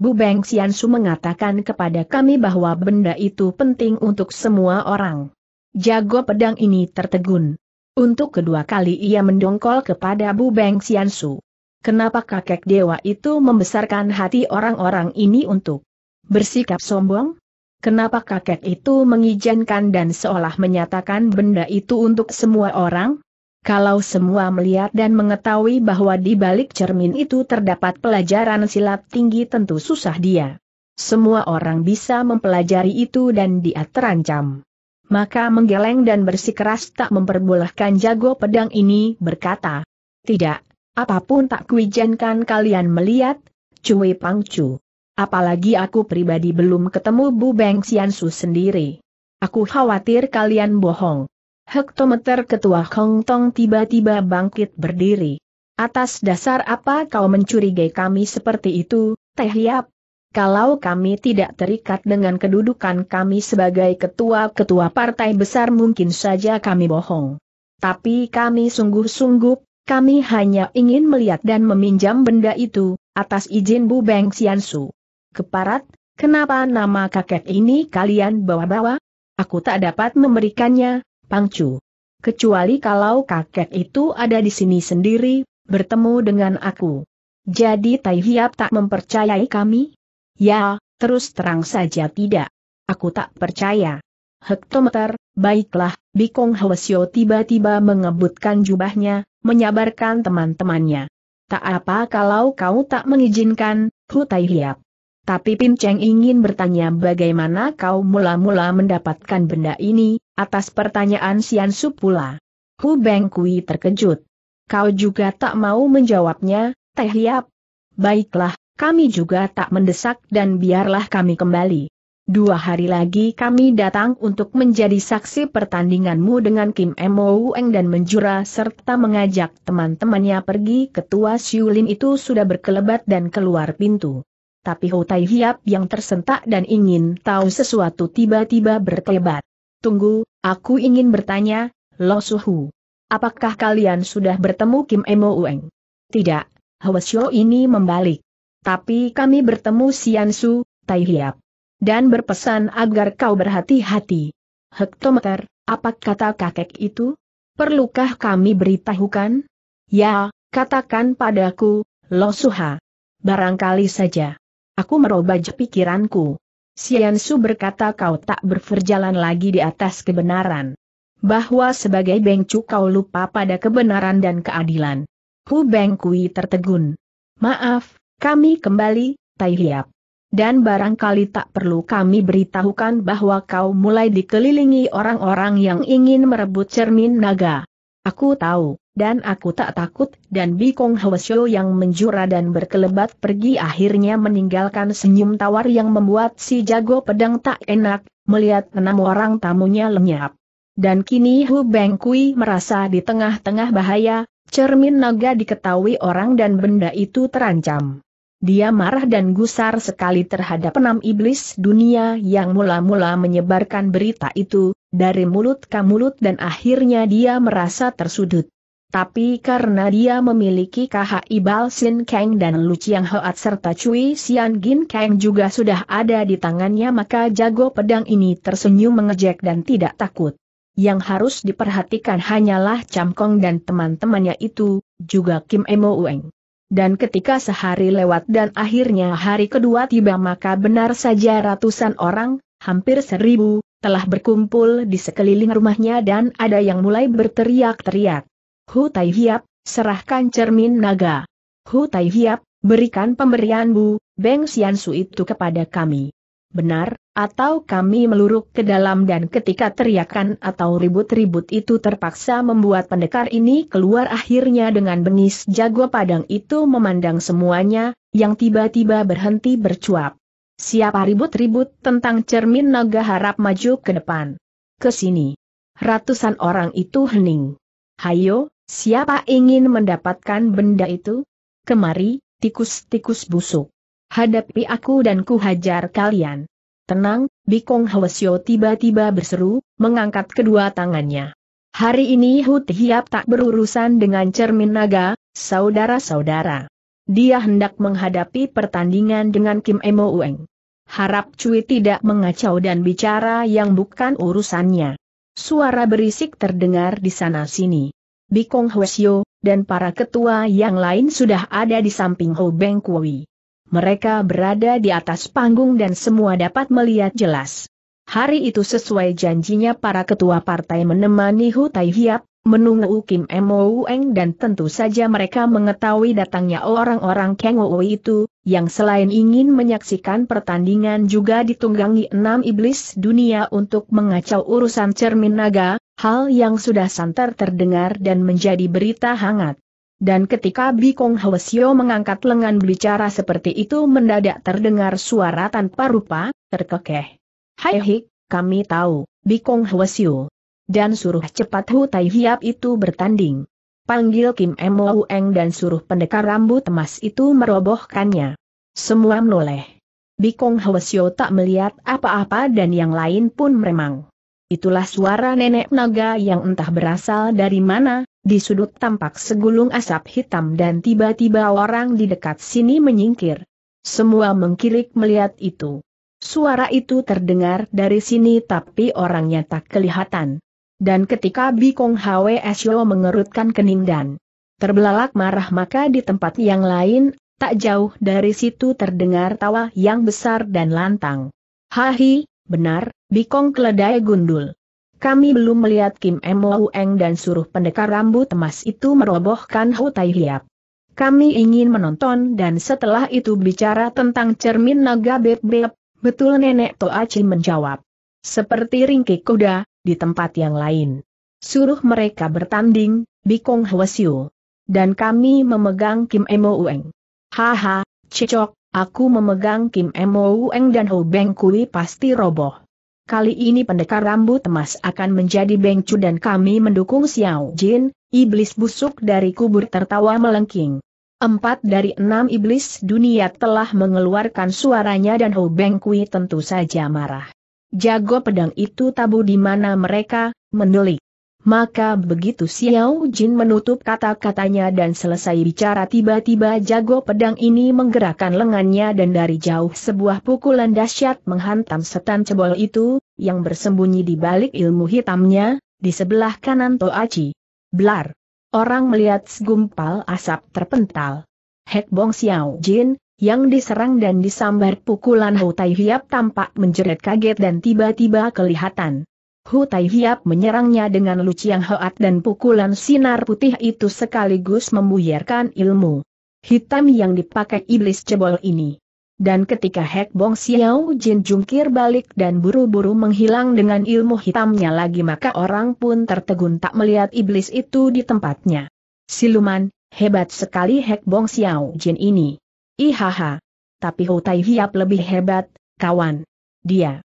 Bu Beng Xiansu mengatakan kepada kami bahwa benda itu penting untuk semua orang. Jago pedang ini tertegun. Untuk kedua kali ia mendongkol kepada Bu Beng Xiansu. Kenapa kakek dewa itu membesarkan hati orang-orang ini untuk bersikap sombong? Kenapa kakek itu mengizinkan dan seolah menyatakan benda itu untuk semua orang? Kalau semua melihat dan mengetahui bahwa di balik cermin itu terdapat pelajaran silat tinggi tentu susah dia. Semua orang bisa mempelajari itu dan dia terancam. Maka menggeleng dan bersikeras tak memperbolehkan jago pedang ini berkata. Tidak, apapun tak kuijankan kalian melihat, cuy pangcu. Apalagi aku pribadi belum ketemu Bu Beng Siansu sendiri. Aku khawatir kalian bohong. Hektometer ketua Hong Tong tiba-tiba bangkit berdiri. Atas dasar apa kau mencurigai kami seperti itu, Teh Yap? Kalau kami tidak terikat dengan kedudukan kami sebagai ketua-ketua partai besar mungkin saja kami bohong. Tapi kami sungguh-sungguh, kami hanya ingin melihat dan meminjam benda itu, atas izin Bu Beng Xiansu. Keparat, kenapa nama kakek ini kalian bawa-bawa? Aku tak dapat memberikannya, Pangcu. Kecuali kalau kakek itu ada di sini sendiri, bertemu dengan aku. Jadi Tai Hiap tak mempercayai kami? Ya, terus terang saja tidak. Aku tak percaya. Hektometer, baiklah, Bikong Hwasyo tiba-tiba mengebutkan jubahnya, menyabarkan teman-temannya. Tak apa kalau kau tak mengizinkan, Tai Hiap. Tapi Pin Cheng ingin bertanya bagaimana kau mula-mula mendapatkan benda ini, atas pertanyaan Sian Su pula. Hu Beng Kui terkejut. Kau juga tak mau menjawabnya, Teh Hiap. Baiklah, kami juga tak mendesak dan biarlah kami kembali. Dua hari lagi kami datang untuk menjadi saksi pertandinganmu dengan Kim Mo Ueng dan menjura serta mengajak teman-temannya pergi ketua Siulin itu sudah berkelebat dan keluar pintu tapi Hou Tai Hiap yang tersentak dan ingin tahu sesuatu tiba-tiba berkelebat. Tunggu, aku ingin bertanya, Lo Suhu. Apakah kalian sudah bertemu Kim Emo Ueng? Tidak, Hwasyo ini membalik. Tapi kami bertemu Sian Su, Tai Hiap. Dan berpesan agar kau berhati-hati. Hektometer, apa kata kakek itu? Perlukah kami beritahukan? Ya, katakan padaku, Lo Suha. Barangkali saja. Aku merubah pikiranku. Sian Su berkata kau tak berjalan lagi di atas kebenaran. Bahwa sebagai Bengcu kau lupa pada kebenaran dan keadilan. Hu Beng Kui tertegun. Maaf, kami kembali, Tai Hiap. Dan barangkali tak perlu kami beritahukan bahwa kau mulai dikelilingi orang-orang yang ingin merebut cermin naga. Aku tahu dan aku tak takut, dan Bikong Hwasyo yang menjura dan berkelebat pergi akhirnya meninggalkan senyum tawar yang membuat si jago pedang tak enak, melihat enam orang tamunya lenyap. Dan kini Hu Beng Kui merasa di tengah-tengah bahaya, cermin naga diketahui orang dan benda itu terancam. Dia marah dan gusar sekali terhadap enam iblis dunia yang mula-mula menyebarkan berita itu, dari mulut ke mulut dan akhirnya dia merasa tersudut. Tapi karena dia memiliki Ibal Sin Kang dan Lu Chiang Hoat serta Cui Sian Gin Kang juga sudah ada di tangannya maka jago pedang ini tersenyum mengejek dan tidak takut. Yang harus diperhatikan hanyalah Cham Kong dan teman-temannya itu, juga Kim Emo Ueng. Dan ketika sehari lewat dan akhirnya hari kedua tiba maka benar saja ratusan orang, hampir seribu, telah berkumpul di sekeliling rumahnya dan ada yang mulai berteriak-teriak. Hu Tai Hiap, serahkan cermin naga. Hu Tai Hiap, berikan pemberianmu, Bu, Beng Xian Su itu kepada kami. Benar, atau kami meluruk ke dalam dan ketika teriakan atau ribut-ribut itu terpaksa membuat pendekar ini keluar akhirnya dengan bengis jago padang itu memandang semuanya, yang tiba-tiba berhenti bercuap. Siapa ribut-ribut tentang cermin naga harap maju ke depan. Ke sini. Ratusan orang itu hening. Hayo, Siapa ingin mendapatkan benda itu? Kemari, tikus-tikus busuk. Hadapi aku dan ku hajar kalian. Tenang, Bikong Hwasyo tiba-tiba berseru, mengangkat kedua tangannya. Hari ini Hut Hiap tak berurusan dengan cermin naga, saudara-saudara. Dia hendak menghadapi pertandingan dengan Kim Emo Ueng. Harap Cui tidak mengacau dan bicara yang bukan urusannya. Suara berisik terdengar di sana-sini. Bikong Huesio, dan para ketua yang lain sudah ada di samping Ho Beng Kui. Mereka berada di atas panggung dan semua dapat melihat jelas. Hari itu sesuai janjinya para ketua partai menemani Hu Tai Hiap, menunggu Kim Mo Ueng dan tentu saja mereka mengetahui datangnya orang-orang Keng Ooi itu, yang selain ingin menyaksikan pertandingan juga ditunggangi enam iblis dunia untuk mengacau urusan cermin naga, Hal yang sudah santer terdengar dan menjadi berita hangat. Dan ketika Bikong Hwasyo mengangkat lengan berbicara seperti itu mendadak terdengar suara tanpa rupa, terkekeh. Hai hik, kami tahu, Bikong Hwasyo. Dan suruh cepat Hu Tai Hiap itu bertanding. Panggil Kim Wu Eng dan suruh pendekar rambut emas itu merobohkannya. Semua menoleh. Bikong Hwasyo tak melihat apa-apa dan yang lain pun meremang. Itulah suara nenek naga yang entah berasal dari mana, di sudut tampak segulung asap hitam dan tiba-tiba orang di dekat sini menyingkir. Semua mengkilik melihat itu. Suara itu terdengar dari sini tapi orangnya tak kelihatan. Dan ketika Bikong Hwe Syo mengerutkan kening dan terbelalak marah maka di tempat yang lain, tak jauh dari situ terdengar tawa yang besar dan lantang. Hahi, Benar, Bikong keledai gundul. Kami belum melihat Kim Mo Eng dan suruh pendekar rambut emas itu merobohkan Hutai Hiap. Kami ingin menonton dan setelah itu bicara tentang cermin naga beb-beb, betul Nenek Cil menjawab. Seperti ringkik kuda, di tempat yang lain. Suruh mereka bertanding, Bikong Hwasyu. Dan kami memegang Kim Mo Eng. Haha, cocok. Aku memegang Kim Emo Eng dan Ho Beng Kui pasti roboh. Kali ini pendekar rambut emas akan menjadi Bengcu dan kami mendukung Xiao Jin, iblis busuk dari kubur tertawa melengking. Empat dari enam iblis dunia telah mengeluarkan suaranya dan Ho Beng Kui tentu saja marah. Jago pedang itu tabu di mana mereka, mendelik. Maka begitu Xiao Jin menutup kata-katanya dan selesai bicara tiba-tiba jago pedang ini menggerakkan lengannya dan dari jauh sebuah pukulan dahsyat menghantam setan cebol itu, yang bersembunyi di balik ilmu hitamnya, di sebelah kanan Toachi. Blar! Orang melihat segumpal asap terpental. Hek Bong Xiao Jin, yang diserang dan disambar pukulan Tai Hiap tampak menjerit kaget dan tiba-tiba kelihatan. Hu Tai Hiap menyerangnya dengan luciang hoat dan pukulan sinar putih itu sekaligus membuyarkan ilmu hitam yang dipakai iblis cebol ini. Dan ketika Hek Bong Xiao Jin jungkir balik dan buru-buru menghilang dengan ilmu hitamnya lagi maka orang pun tertegun tak melihat iblis itu di tempatnya. Siluman, hebat sekali Hek Bong Xiao Jin ini. Ihaha. Tapi Hu Tai Hiap lebih hebat, kawan. Dia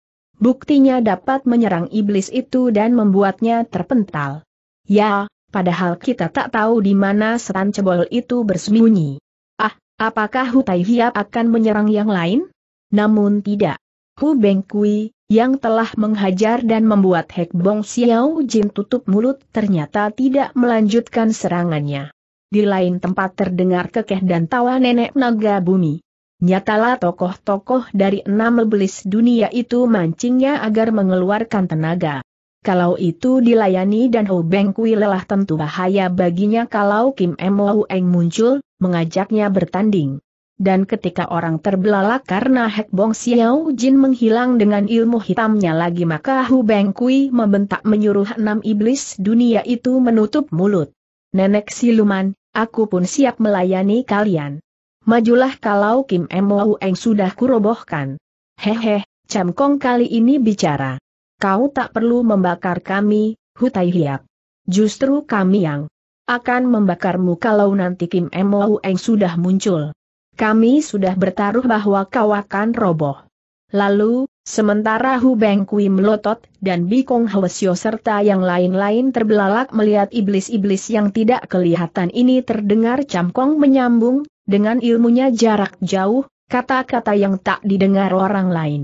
buktinya dapat menyerang iblis itu dan membuatnya terpental. Ya, padahal kita tak tahu di mana setan cebol itu bersembunyi. Ah, apakah Hutai Hiap akan menyerang yang lain? Namun tidak. Hu Kui yang telah menghajar dan membuat Hek Bong Xiao Jin tutup mulut ternyata tidak melanjutkan serangannya. Di lain tempat terdengar kekeh dan tawa nenek naga bumi. Nyatalah tokoh-tokoh dari enam iblis dunia itu mancingnya agar mengeluarkan tenaga. Kalau itu dilayani dan Ho Beng Kui lelah tentu bahaya baginya kalau Kim Mo Eng muncul, mengajaknya bertanding. Dan ketika orang terbelalak karena Hek Bong Xiao Jin menghilang dengan ilmu hitamnya lagi maka Hu Beng Kui membentak menyuruh enam iblis dunia itu menutup mulut. Nenek siluman, aku pun siap melayani kalian majulah kalau Kim Mo Eng sudah kurobohkan. Hehe, Cham Kong kali ini bicara. Kau tak perlu membakar kami, Hutai Hiap. Justru kami yang akan membakarmu kalau nanti Kim Mo Eng sudah muncul. Kami sudah bertaruh bahwa kau akan roboh. Lalu, sementara Hu Beng Kui melotot dan Bikong Sio serta yang lain-lain terbelalak melihat iblis-iblis yang tidak kelihatan ini terdengar Camkong menyambung, dengan ilmunya jarak jauh, kata-kata yang tak didengar orang lain.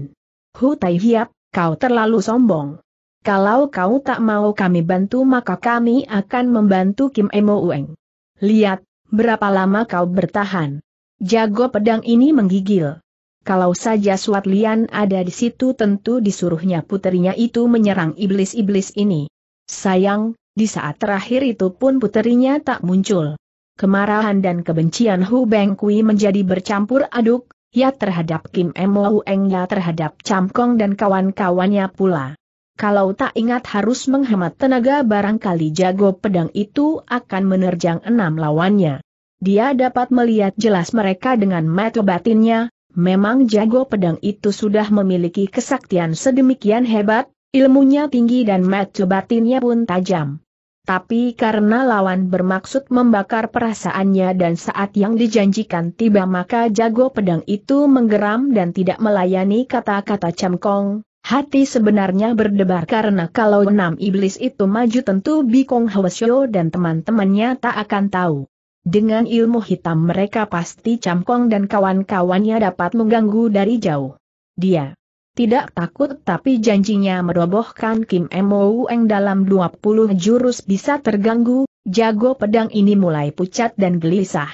Hu Tai Hiap, kau terlalu sombong. Kalau kau tak mau kami bantu maka kami akan membantu Kim Emo Ueng. Lihat, berapa lama kau bertahan. Jago pedang ini menggigil. Kalau saja Suat Lian ada di situ tentu disuruhnya puterinya itu menyerang iblis-iblis ini. Sayang, di saat terakhir itu pun puterinya tak muncul. Kemarahan dan kebencian Hu Bengkui menjadi bercampur aduk, ya terhadap Kim Mo Eng ya terhadap Cham Kong dan kawan-kawannya pula. Kalau tak ingat harus menghemat tenaga barangkali jago pedang itu akan menerjang enam lawannya. Dia dapat melihat jelas mereka dengan mata batinnya, memang jago pedang itu sudah memiliki kesaktian sedemikian hebat, ilmunya tinggi dan mata batinnya pun tajam. Tapi karena lawan bermaksud membakar perasaannya dan saat yang dijanjikan tiba maka jago pedang itu menggeram dan tidak melayani kata-kata Camkong. Hati sebenarnya berdebar karena kalau enam iblis itu maju tentu Bikong Hwasyo dan teman-temannya tak akan tahu. Dengan ilmu hitam mereka pasti Camkong dan kawan-kawannya dapat mengganggu dari jauh. Dia tidak takut tapi janjinya merobohkan Kim Mo Eng dalam 20 jurus bisa terganggu, jago pedang ini mulai pucat dan gelisah.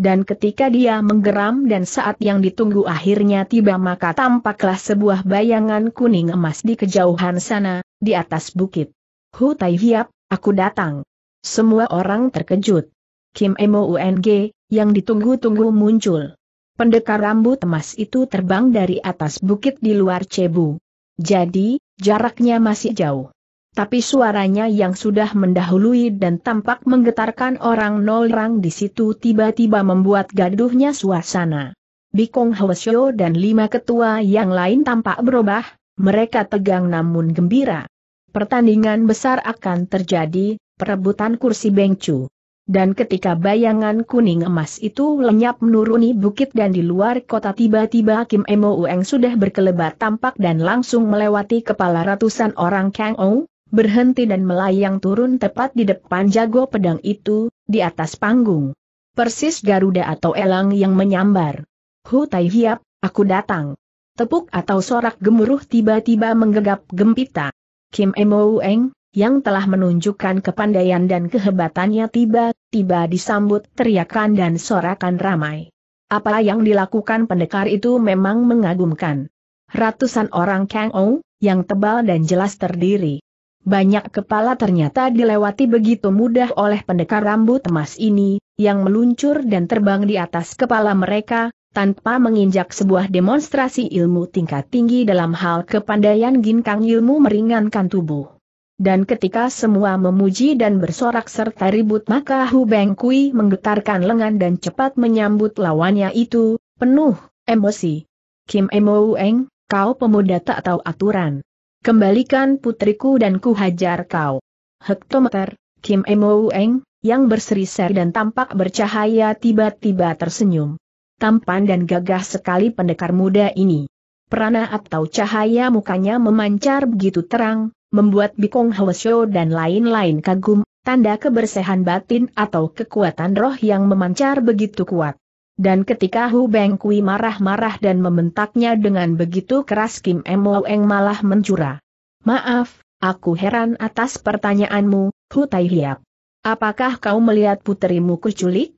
Dan ketika dia menggeram dan saat yang ditunggu akhirnya tiba maka tampaklah sebuah bayangan kuning emas di kejauhan sana, di atas bukit. Hu Tai Hiap, aku datang. Semua orang terkejut. Kim Mo Eng yang ditunggu-tunggu muncul. Pendekar rambut emas itu terbang dari atas bukit di luar Cebu. Jadi, jaraknya masih jauh. Tapi suaranya yang sudah mendahului dan tampak menggetarkan orang nolrang di situ tiba-tiba membuat gaduhnya suasana. Bikong Hwasyo dan lima ketua yang lain tampak berubah, mereka tegang namun gembira. Pertandingan besar akan terjadi, perebutan kursi bengcu. Dan ketika bayangan kuning emas itu lenyap menuruni bukit dan di luar kota tiba-tiba Kim Emo Ueng sudah berkelebat tampak dan langsung melewati kepala ratusan orang Kang Ou, berhenti dan melayang turun tepat di depan jago pedang itu, di atas panggung. Persis Garuda atau elang yang menyambar. Hu Tai Hiap, aku datang. Tepuk atau sorak gemuruh tiba-tiba menggegap gempita. Kim Emo Ueng, yang telah menunjukkan kepandaian dan kehebatannya tiba tiba disambut teriakan dan sorakan ramai. Apa yang dilakukan pendekar itu memang mengagumkan. Ratusan orang Kang Ong, yang tebal dan jelas terdiri. Banyak kepala ternyata dilewati begitu mudah oleh pendekar rambut emas ini, yang meluncur dan terbang di atas kepala mereka, tanpa menginjak sebuah demonstrasi ilmu tingkat tinggi dalam hal kepandaian ginkang ilmu meringankan tubuh dan ketika semua memuji dan bersorak serta ribut maka Hu Beng Kui menggetarkan lengan dan cepat menyambut lawannya itu, penuh emosi. Kim Emo Eng, kau pemuda tak tahu aturan. Kembalikan putriku dan ku hajar kau. Hektometer, Kim Emo Eng, yang berseri-seri dan tampak bercahaya tiba-tiba tersenyum. Tampan dan gagah sekali pendekar muda ini. Perana atau cahaya mukanya memancar begitu terang, membuat Bikong Hwasyo dan lain-lain kagum, tanda kebersihan batin atau kekuatan roh yang memancar begitu kuat. Dan ketika Hu Beng Kui marah-marah dan membentaknya dengan begitu keras Kim Emo Eng malah mencurah. Maaf, aku heran atas pertanyaanmu, Hu Tai Hiap. Apakah kau melihat puterimu kuculik?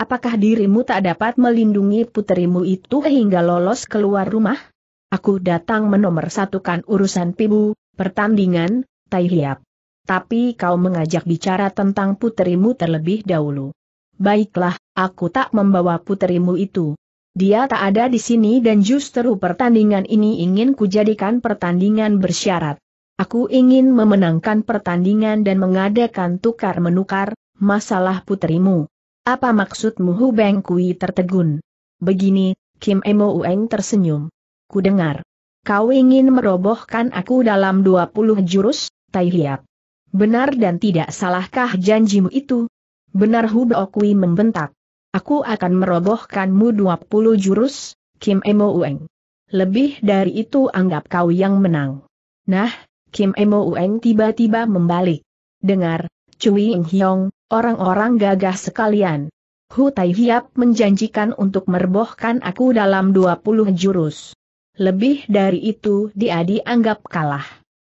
Apakah dirimu tak dapat melindungi puterimu itu hingga lolos keluar rumah? Aku datang menomorsatukan urusan pibu, pertandingan, Tai Hiap. Tapi kau mengajak bicara tentang puterimu terlebih dahulu. Baiklah, aku tak membawa puterimu itu. Dia tak ada di sini dan justru pertandingan ini ingin kujadikan pertandingan bersyarat. Aku ingin memenangkan pertandingan dan mengadakan tukar-menukar, masalah puterimu. Apa maksudmu Hu Beng Kui tertegun? Begini, Kim Emo Ueng tersenyum. Kudengar. Kau ingin merobohkan aku dalam 20 jurus, Tai Hiap. Benar dan tidak salahkah janjimu itu? Benar Kui membentak. Aku akan merobohkanmu 20 jurus, Kim Emo Ueng. Lebih dari itu anggap kau yang menang. Nah, Kim Emo Ueng tiba-tiba membalik. Dengar, Cui Ing Hyong, orang-orang gagah sekalian. Hu Tai Hiap menjanjikan untuk merobohkan aku dalam 20 jurus. Lebih dari itu dia dianggap kalah.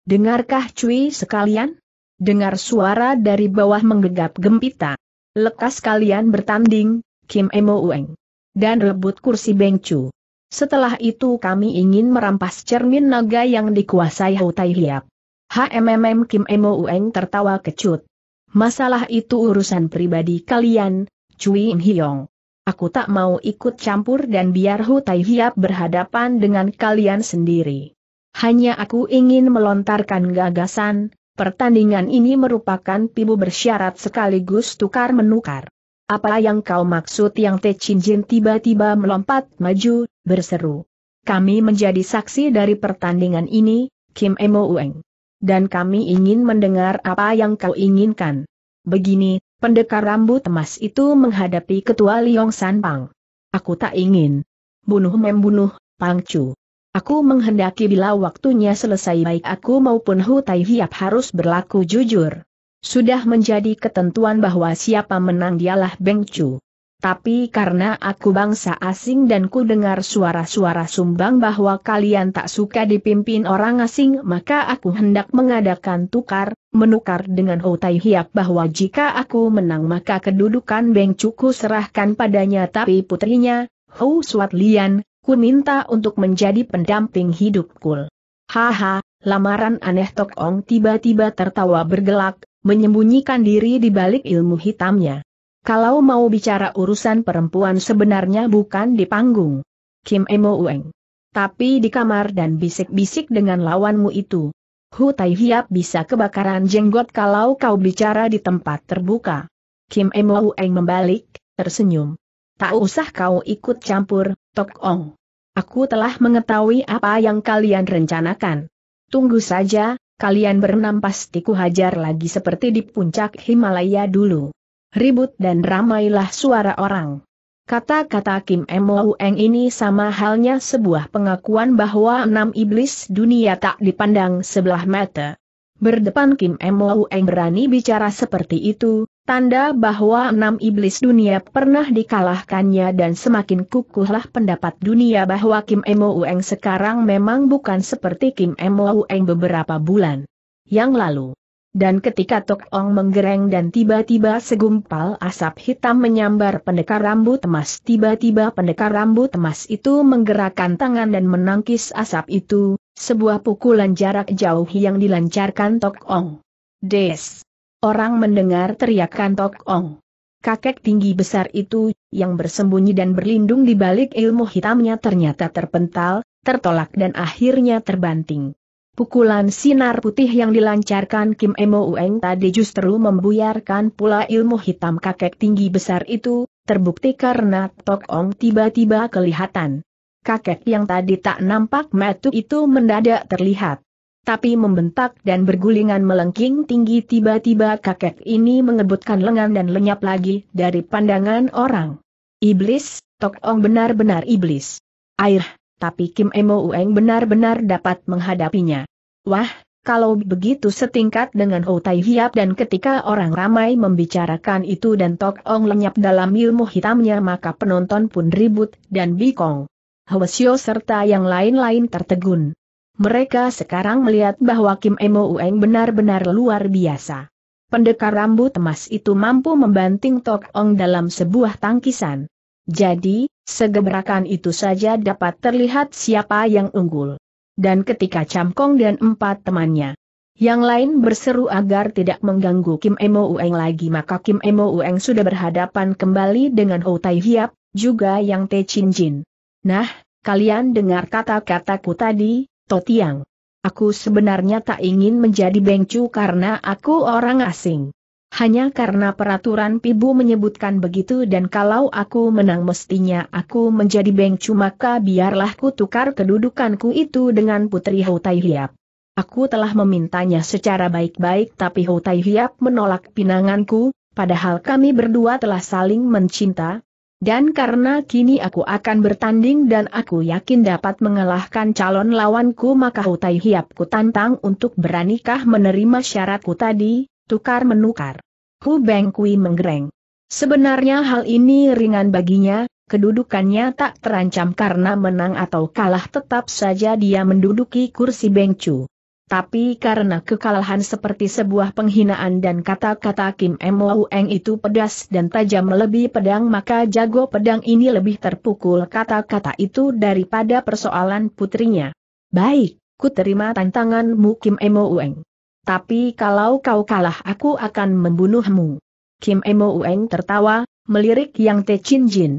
Dengarkah cuy sekalian? Dengar suara dari bawah menggegap gempita. Lekas kalian bertanding, Kim Emo Ueng. Dan rebut kursi Bengcu. Setelah itu kami ingin merampas cermin naga yang dikuasai Hautai Hiap. HMMM Kim Emo Ueng tertawa kecut. Masalah itu urusan pribadi kalian, Cui Hiong. Aku tak mau ikut campur dan biar Hutai Hiap berhadapan dengan kalian sendiri. Hanya aku ingin melontarkan gagasan, pertandingan ini merupakan pibu bersyarat sekaligus tukar-menukar. Apa yang kau maksud yang Te Cinjin tiba-tiba melompat maju, berseru. Kami menjadi saksi dari pertandingan ini, Kim Emo Ueng. Dan kami ingin mendengar apa yang kau inginkan. Begini, Pendekar rambut emas itu menghadapi ketua Liong San Pang. Aku tak ingin. Bunuh membunuh, Pang Chu. Aku menghendaki bila waktunya selesai baik aku maupun Hu Tai Hiap harus berlaku jujur. Sudah menjadi ketentuan bahwa siapa menang dialah Beng Chu tapi karena aku bangsa asing dan ku dengar suara-suara sumbang bahwa kalian tak suka dipimpin orang asing maka aku hendak mengadakan tukar, menukar dengan Otai Hiap bahwa jika aku menang maka kedudukan Beng Cuku serahkan padanya tapi putrinya, Hou Suat Lian, ku minta untuk menjadi pendamping hidupku. Haha, lamaran aneh Tok Ong tiba-tiba tertawa bergelak, menyembunyikan diri di balik ilmu hitamnya. Kalau mau bicara urusan perempuan sebenarnya bukan di panggung. Kim Emo Ueng. Tapi di kamar dan bisik-bisik dengan lawanmu itu. Hu Tai Hiap bisa kebakaran jenggot kalau kau bicara di tempat terbuka. Kim Emo Ueng membalik, tersenyum. Tak usah kau ikut campur, Tok Ong. Aku telah mengetahui apa yang kalian rencanakan. Tunggu saja, kalian berenam pasti kuhajar lagi seperti di puncak Himalaya dulu ribut dan ramailah suara orang. Kata-kata Kim Eng ini sama halnya sebuah pengakuan bahwa enam iblis dunia tak dipandang sebelah mata. Berdepan Kim Eng berani bicara seperti itu, tanda bahwa enam iblis dunia pernah dikalahkannya dan semakin kukuhlah pendapat dunia bahwa Kim Eng sekarang memang bukan seperti Kim Eng beberapa bulan yang lalu. Dan ketika Tok Ong menggereng dan tiba-tiba segumpal asap hitam menyambar pendekar rambut emas Tiba-tiba pendekar rambut emas itu menggerakkan tangan dan menangkis asap itu, sebuah pukulan jarak jauh yang dilancarkan Tok Ong. Des! Orang mendengar teriakan Tok Ong. Kakek tinggi besar itu, yang bersembunyi dan berlindung di balik ilmu hitamnya ternyata terpental, tertolak dan akhirnya terbanting. Pukulan sinar putih yang dilancarkan Kim Emo Ueng tadi justru membuyarkan pula ilmu hitam kakek tinggi besar itu, terbukti karena Tok Ong tiba-tiba kelihatan. Kakek yang tadi tak nampak metu itu mendadak terlihat. Tapi membentak dan bergulingan melengking tinggi tiba-tiba kakek ini mengebutkan lengan dan lenyap lagi dari pandangan orang. Iblis, Tok Ong benar-benar iblis. Air, tapi Kim Emo Ueng benar-benar dapat menghadapinya. Wah, kalau begitu setingkat dengan Ho Tai Hiap dan ketika orang ramai membicarakan itu dan Tok Ong lenyap dalam ilmu hitamnya maka penonton pun ribut dan bikong. Hwasyo serta yang lain-lain tertegun. Mereka sekarang melihat bahwa Kim Emo Ueng benar-benar luar biasa. Pendekar rambut emas itu mampu membanting Tok Ong dalam sebuah tangkisan. Jadi, Segebrakan itu saja dapat terlihat siapa yang unggul. Dan ketika Camkong dan empat temannya yang lain berseru agar tidak mengganggu Kim Emo Ueng lagi maka Kim Emo Ueng sudah berhadapan kembali dengan Ho Tai Hiap, juga yang Te Chin Jin. Nah, kalian dengar kata-kataku tadi, To Tiang? Aku sebenarnya tak ingin menjadi bengcu karena aku orang asing hanya karena peraturan Pibu menyebutkan begitu dan kalau aku menang mestinya aku menjadi beng bengcu maka biarlah ku tukar kedudukanku itu dengan Putri Hotai Hiap. Aku telah memintanya secara baik-baik tapi Hotai Hiap menolak pinanganku, padahal kami berdua telah saling mencinta. Dan karena kini aku akan bertanding dan aku yakin dapat mengalahkan calon lawanku maka Hotai Hiap ku tantang untuk beranikah menerima syaratku tadi, tukar menukar. Hu Beng Kui menggereng. Sebenarnya hal ini ringan baginya, kedudukannya tak terancam karena menang atau kalah tetap saja dia menduduki kursi Bengcu. Tapi karena kekalahan seperti sebuah penghinaan dan kata-kata Kim Mo Eng itu pedas dan tajam lebih pedang maka jago pedang ini lebih terpukul kata-kata itu daripada persoalan putrinya. Baik, ku terima tantanganmu Kim Mo Eng. Tapi kalau kau kalah aku akan membunuhmu. Kim Emo Ueng tertawa, melirik Yang Te Chin Jin.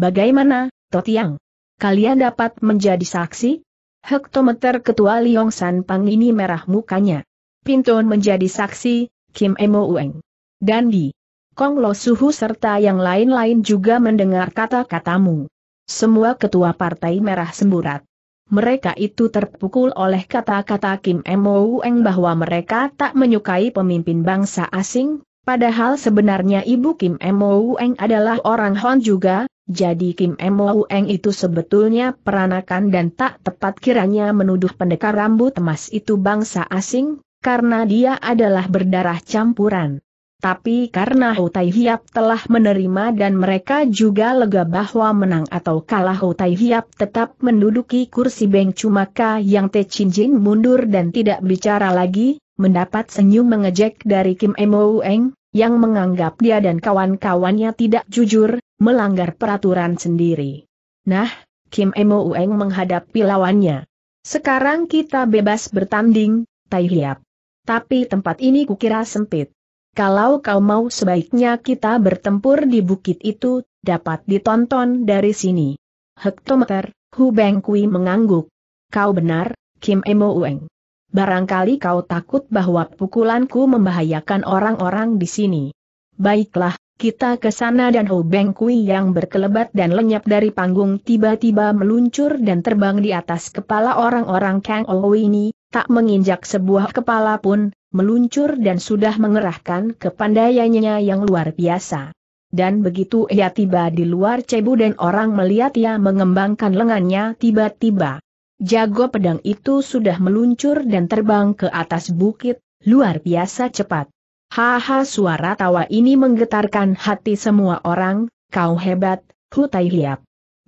Bagaimana, Totiang? Kalian dapat menjadi saksi? Hektometer ketua Liong San Pang ini merah mukanya. Pinton menjadi saksi, Kim Emo Ueng. Dandi. Kong Lo Suhu serta yang lain-lain juga mendengar kata-katamu. Semua ketua partai merah semburat mereka itu terpukul oleh kata-kata Kim Mo-eng bahwa mereka tak menyukai pemimpin bangsa asing, padahal sebenarnya ibu Kim Mo-eng adalah orang Hon juga, jadi Kim Mo-eng itu sebetulnya peranakan dan tak tepat kiranya menuduh pendekar rambut emas itu bangsa asing, karena dia adalah berdarah campuran tapi karena Hutai Hiap telah menerima dan mereka juga lega bahwa menang atau kalah Hutai Hiap tetap menduduki kursi Beng maka yang Te Chin Jin mundur dan tidak bicara lagi, mendapat senyum mengejek dari Kim Emo Eng, yang menganggap dia dan kawan-kawannya tidak jujur, melanggar peraturan sendiri. Nah, Kim Emo Eng menghadapi lawannya. Sekarang kita bebas bertanding, Tai Hiap. Tapi tempat ini kukira sempit. Kalau kau mau sebaiknya kita bertempur di bukit itu, dapat ditonton dari sini. Hektometer, Hu Beng Kui mengangguk. Kau benar, Kim Emo Ueng. Barangkali kau takut bahwa pukulanku membahayakan orang-orang di sini. Baiklah, kita ke sana dan Hu Beng Kui yang berkelebat dan lenyap dari panggung tiba-tiba meluncur dan terbang di atas kepala orang-orang Kang Ou ini, tak menginjak sebuah kepala pun, meluncur dan sudah mengerahkan kepandaiannya yang luar biasa. Dan begitu ia tiba di luar Cebu dan orang melihat ia mengembangkan lengannya tiba-tiba. Jago pedang itu sudah meluncur dan terbang ke atas bukit, luar biasa cepat. Haha suara tawa ini menggetarkan hati semua orang, kau hebat, Hutai Hiap.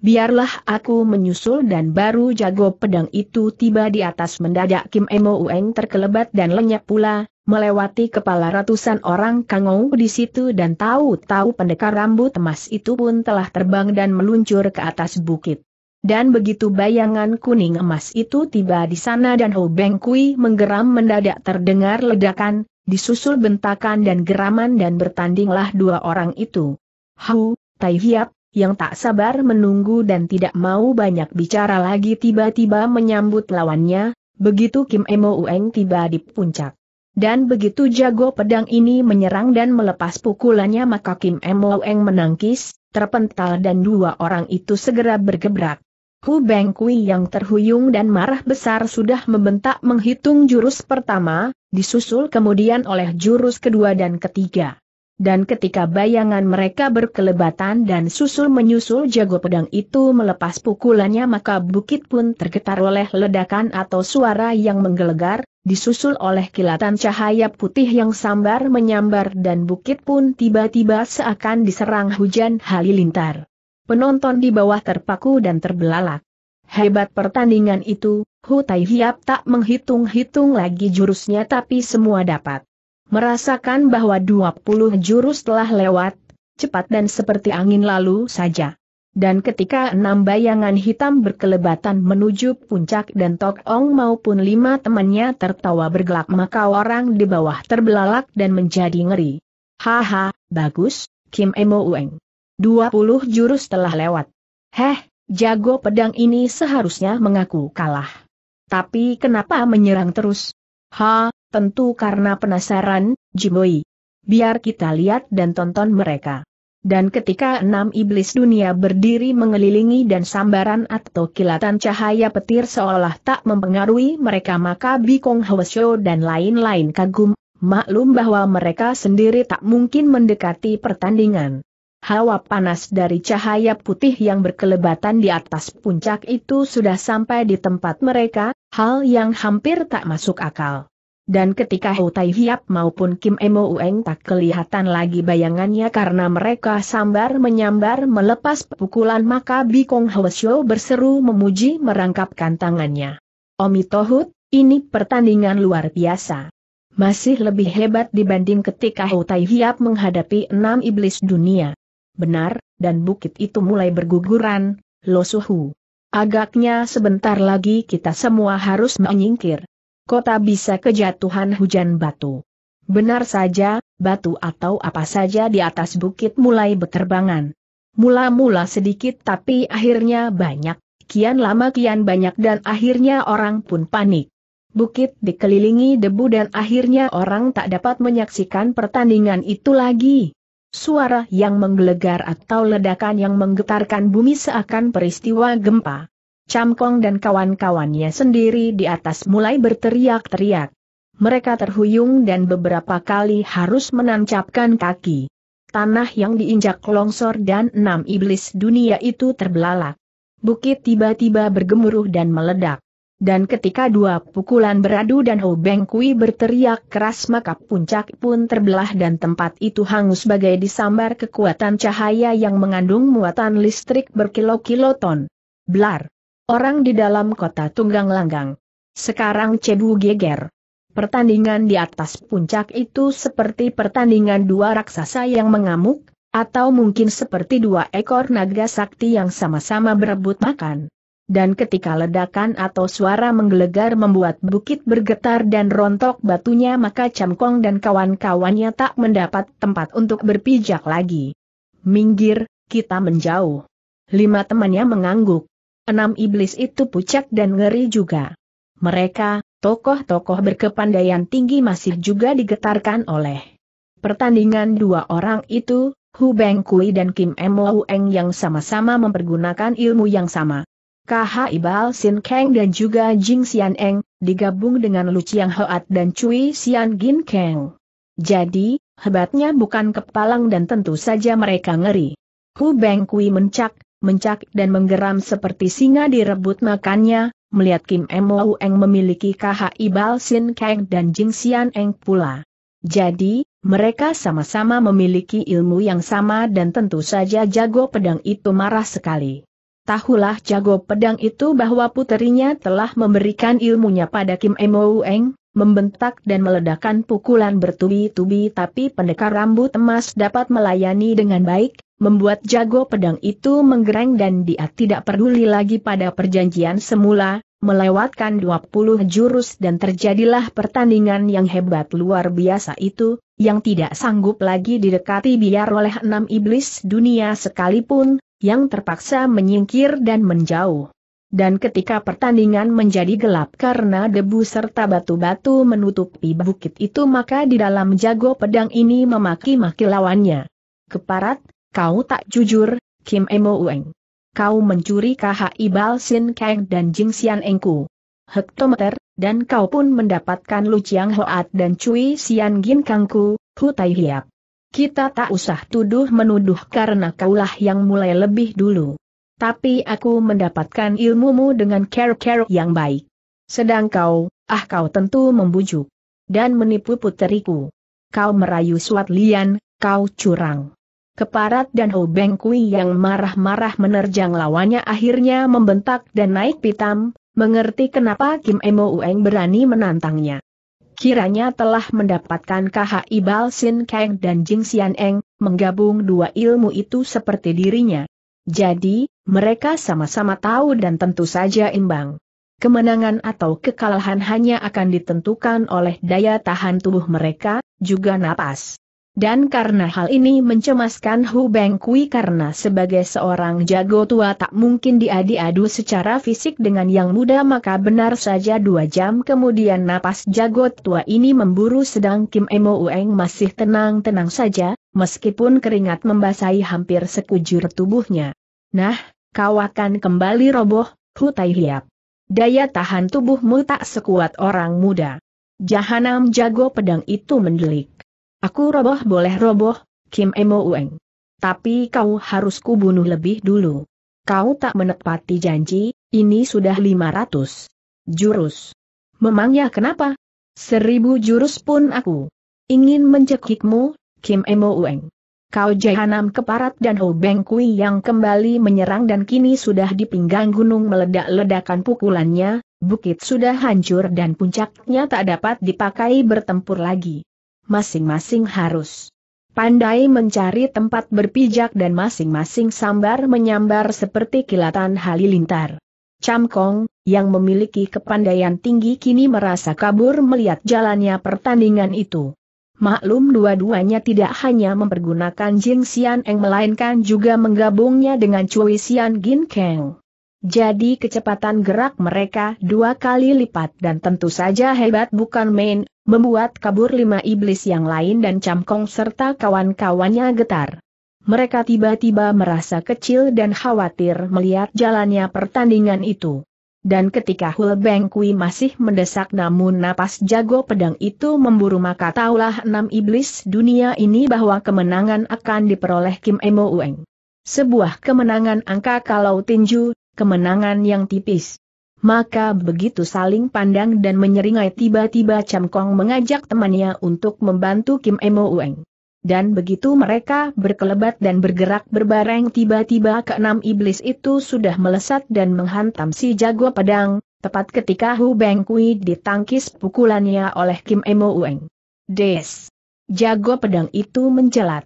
Biarlah aku menyusul dan baru jago pedang itu tiba di atas mendadak Kim Emo Ueng terkelebat dan lenyap pula, melewati kepala ratusan orang kangou di situ dan tahu-tahu pendekar rambut emas itu pun telah terbang dan meluncur ke atas bukit. Dan begitu bayangan kuning emas itu tiba di sana dan Ho Beng Kui menggeram mendadak terdengar ledakan, disusul bentakan dan geraman dan bertandinglah dua orang itu. Hau, Tai Hiap, yang tak sabar menunggu dan tidak mau banyak bicara lagi tiba-tiba menyambut lawannya, begitu Kim Emo Ueng tiba di puncak. Dan begitu jago pedang ini menyerang dan melepas pukulannya maka Kim Emo Ueng menangkis, terpental dan dua orang itu segera bergebrak. Hu Beng Kui yang terhuyung dan marah besar sudah membentak menghitung jurus pertama, disusul kemudian oleh jurus kedua dan ketiga dan ketika bayangan mereka berkelebatan dan susul-menyusul jago pedang itu melepas pukulannya maka bukit pun tergetar oleh ledakan atau suara yang menggelegar, disusul oleh kilatan cahaya putih yang sambar menyambar dan bukit pun tiba-tiba seakan diserang hujan halilintar. Penonton di bawah terpaku dan terbelalak. Hebat pertandingan itu, Hu Tai tak menghitung-hitung lagi jurusnya tapi semua dapat. Merasakan bahwa 20 jurus telah lewat, cepat dan seperti angin lalu saja. Dan ketika enam bayangan hitam berkelebatan menuju puncak dan Tok Ong maupun lima temannya tertawa bergelak maka orang di bawah terbelalak dan menjadi ngeri. Haha, bagus, Kim Emo Ueng. puluh jurus telah lewat. Heh, jago pedang ini seharusnya mengaku kalah. Tapi kenapa menyerang terus? Ha, tentu karena penasaran, Jimoi. Biar kita lihat dan tonton mereka. Dan ketika enam iblis dunia berdiri mengelilingi dan sambaran atau kilatan cahaya petir seolah tak mempengaruhi mereka maka Bikong Hwasyo dan lain-lain kagum, maklum bahwa mereka sendiri tak mungkin mendekati pertandingan. Hawa panas dari cahaya putih yang berkelebatan di atas puncak itu sudah sampai di tempat mereka, Hal yang hampir tak masuk akal. Dan ketika Ho Tai Hiap maupun Kim Emo Ueng tak kelihatan lagi bayangannya karena mereka sambar menyambar melepas pukulan maka Bikong Hwasyo berseru memuji merangkapkan tangannya. Omi Tohut, ini pertandingan luar biasa. Masih lebih hebat dibanding ketika Ho Tai Hiap menghadapi enam iblis dunia. Benar, dan bukit itu mulai berguguran, Losuhu. Agaknya sebentar lagi kita semua harus menyingkir. Kota bisa kejatuhan hujan batu. Benar saja, batu atau apa saja di atas bukit mulai berterbangan. Mula-mula sedikit tapi akhirnya banyak, kian lama kian banyak dan akhirnya orang pun panik. Bukit dikelilingi debu dan akhirnya orang tak dapat menyaksikan pertandingan itu lagi. Suara yang menggelegar atau ledakan yang menggetarkan bumi seakan peristiwa gempa. Camkong dan kawan-kawannya sendiri di atas mulai berteriak-teriak. Mereka terhuyung dan beberapa kali harus menancapkan kaki. Tanah yang diinjak longsor dan enam iblis dunia itu terbelalak. Bukit tiba-tiba bergemuruh dan meledak. Dan ketika dua pukulan beradu dan Ho Beng Kui berteriak keras maka puncak pun terbelah dan tempat itu hangus bagai disambar kekuatan cahaya yang mengandung muatan listrik berkilo-kiloton. Blar! Orang di dalam kota tunggang langgang. Sekarang cebu geger. Pertandingan di atas puncak itu seperti pertandingan dua raksasa yang mengamuk, atau mungkin seperti dua ekor naga sakti yang sama-sama berebut makan dan ketika ledakan atau suara menggelegar membuat bukit bergetar dan rontok batunya maka Camkong dan kawan-kawannya tak mendapat tempat untuk berpijak lagi. Minggir, kita menjauh. Lima temannya mengangguk. Enam iblis itu pucat dan ngeri juga. Mereka, tokoh-tokoh berkepandaian tinggi masih juga digetarkan oleh pertandingan dua orang itu, Hu Beng Kui dan Kim Mo Eng yang sama-sama mempergunakan ilmu yang sama. KH Ibal Sin Kang dan juga Jing Xian Eng, digabung dengan Lu Chiang Hoat dan Cui Xian Gin Kang. Jadi, hebatnya bukan kepalang dan tentu saja mereka ngeri. Hu Beng Kui mencak, mencak dan menggeram seperti singa direbut makannya, melihat Kim Mo Eng memiliki KH Ibal Sin Kang dan Jing Xian Eng pula. Jadi, mereka sama-sama memiliki ilmu yang sama dan tentu saja jago pedang itu marah sekali. Tahulah jago pedang itu bahwa puterinya telah memberikan ilmunya pada Kim Emo Eng, membentak dan meledakkan pukulan bertubi-tubi tapi pendekar rambut emas dapat melayani dengan baik, membuat jago pedang itu menggereng dan dia tidak peduli lagi pada perjanjian semula, melewatkan 20 jurus dan terjadilah pertandingan yang hebat luar biasa itu, yang tidak sanggup lagi didekati biar oleh enam iblis dunia sekalipun, yang terpaksa menyingkir dan menjauh. Dan ketika pertandingan menjadi gelap karena debu serta batu-batu menutupi bukit itu maka di dalam jago pedang ini memaki-maki lawannya. Keparat, kau tak jujur, Kim Emo Ueng. Kau mencuri KHI Ibal Sin Kang dan Jing Xian Engku. Hektometer, dan kau pun mendapatkan Lu Chiang Hoat dan Cui Xian Gin Kangku, Hu Tai Hiap. Kita tak usah tuduh-menuduh karena kaulah yang mulai lebih dulu. Tapi aku mendapatkan ilmumu dengan care-care yang baik. Sedang kau, ah kau tentu membujuk. Dan menipu puteriku. Kau merayu suat lian, kau curang. Keparat dan Ho Beng Kui yang marah-marah menerjang lawannya akhirnya membentak dan naik pitam, mengerti kenapa Kim Emo Ueng berani menantangnya kiranya telah mendapatkan ibal sin Kang dan Jing Xian Eng, menggabung dua ilmu itu seperti dirinya. Jadi, mereka sama-sama tahu dan tentu saja imbang. Kemenangan atau kekalahan hanya akan ditentukan oleh daya tahan tubuh mereka, juga napas. Dan karena hal ini mencemaskan Hu Beng Kui karena sebagai seorang jago tua tak mungkin diadu-adu secara fisik dengan yang muda maka benar saja dua jam kemudian napas jago tua ini memburu sedang Kim Emo Ueng masih tenang-tenang saja, meskipun keringat membasahi hampir sekujur tubuhnya. Nah, kau akan kembali roboh, Hu Tai Hiap daya tahan tubuhmu tak sekuat orang muda. Jahanam jago pedang itu mendelik. Aku roboh boleh roboh, Kim Emo Ueng. Tapi kau harus kubunuh lebih dulu. Kau tak menepati janji, ini sudah 500 jurus. Memangnya kenapa? Seribu jurus pun aku. Ingin mencekikmu, Kim Emo Ueng. Kau jahanam keparat dan Ho Beng Kui yang kembali menyerang dan kini sudah di pinggang gunung meledak-ledakan pukulannya, bukit sudah hancur dan puncaknya tak dapat dipakai bertempur lagi masing-masing harus pandai mencari tempat berpijak dan masing-masing sambar menyambar seperti kilatan halilintar. Camkong, yang memiliki kepandaian tinggi kini merasa kabur melihat jalannya pertandingan itu. Maklum dua-duanya tidak hanya mempergunakan Jing Xian Eng melainkan juga menggabungnya dengan Cui Xian Gin Keng. Jadi kecepatan gerak mereka dua kali lipat dan tentu saja hebat bukan main, membuat kabur lima iblis yang lain dan Camkong serta kawan-kawannya getar. Mereka tiba-tiba merasa kecil dan khawatir melihat jalannya pertandingan itu. Dan ketika Hul Beng Kui masih mendesak namun napas jago pedang itu memburu maka taulah enam iblis dunia ini bahwa kemenangan akan diperoleh Kim Emo Ueng. Sebuah kemenangan angka kalau tinju, kemenangan yang tipis. Maka begitu saling pandang dan menyeringai tiba-tiba Cham Kong mengajak temannya untuk membantu Kim Emo Ueng. Dan begitu mereka berkelebat dan bergerak berbareng tiba-tiba keenam iblis itu sudah melesat dan menghantam si jago pedang, tepat ketika Hu Beng Kui ditangkis pukulannya oleh Kim Emo Ueng. Des! Jago pedang itu menjelat.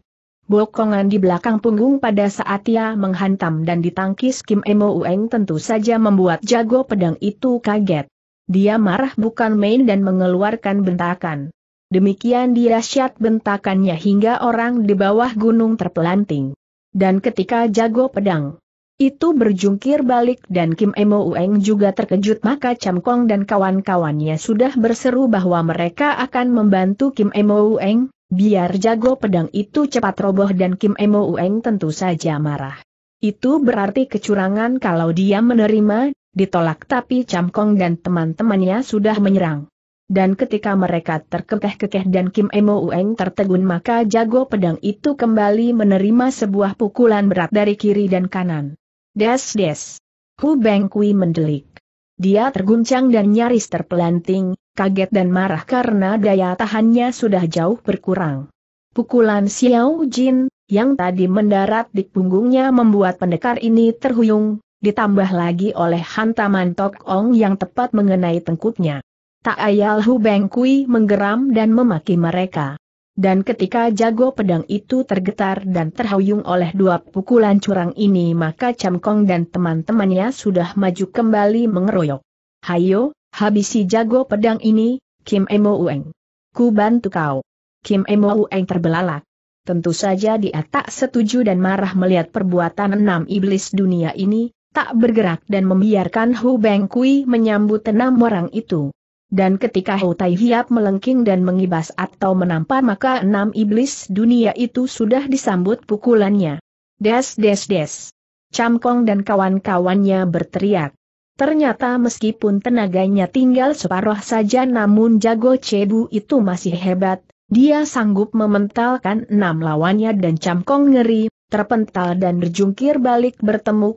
Bokongan di belakang punggung pada saat ia menghantam dan ditangkis Kim Emo Ueng tentu saja membuat jago pedang itu kaget. Dia marah bukan main dan mengeluarkan bentakan. Demikian dirasyat bentakannya hingga orang di bawah gunung terpelanting. Dan ketika jago pedang itu berjungkir balik dan Kim Emo Ueng juga terkejut maka Cham Kong dan kawan-kawannya sudah berseru bahwa mereka akan membantu Kim Emo Ueng, Biar jago pedang itu cepat roboh dan Kim Emo Ueng tentu saja marah. Itu berarti kecurangan kalau dia menerima, ditolak tapi Cam Kong dan teman-temannya sudah menyerang. Dan ketika mereka terkekeh-kekeh dan Kim Emo Ueng tertegun maka jago pedang itu kembali menerima sebuah pukulan berat dari kiri dan kanan. Des-des. Hu Beng Kui mendelik. Dia terguncang dan nyaris terpelanting, kaget dan marah karena daya tahannya sudah jauh berkurang. Pukulan Xiao Jin, yang tadi mendarat di punggungnya membuat pendekar ini terhuyung, ditambah lagi oleh hantaman Tok Ong yang tepat mengenai tengkuknya. Tak ayal Hu Beng Kui menggeram dan memaki mereka. Dan ketika jago pedang itu tergetar dan terhuyung oleh dua pukulan curang ini maka Cam Kong dan teman-temannya sudah maju kembali mengeroyok. Hayo, Habisi jago pedang ini, Kim Emo Ueng. Ku bantu kau. Kim Emo Ueng terbelalak. Tentu saja dia tak setuju dan marah melihat perbuatan enam iblis dunia ini, tak bergerak dan membiarkan Hu Beng Kui menyambut enam orang itu. Dan ketika Hu Tai Hiap melengking dan mengibas atau menampar maka enam iblis dunia itu sudah disambut pukulannya. Des des des. Cam Kong dan kawan-kawannya berteriak. Ternyata meskipun tenaganya tinggal separuh saja namun jago cebu itu masih hebat, dia sanggup mementalkan enam lawannya dan camkong ngeri, terpental dan berjungkir balik bertemu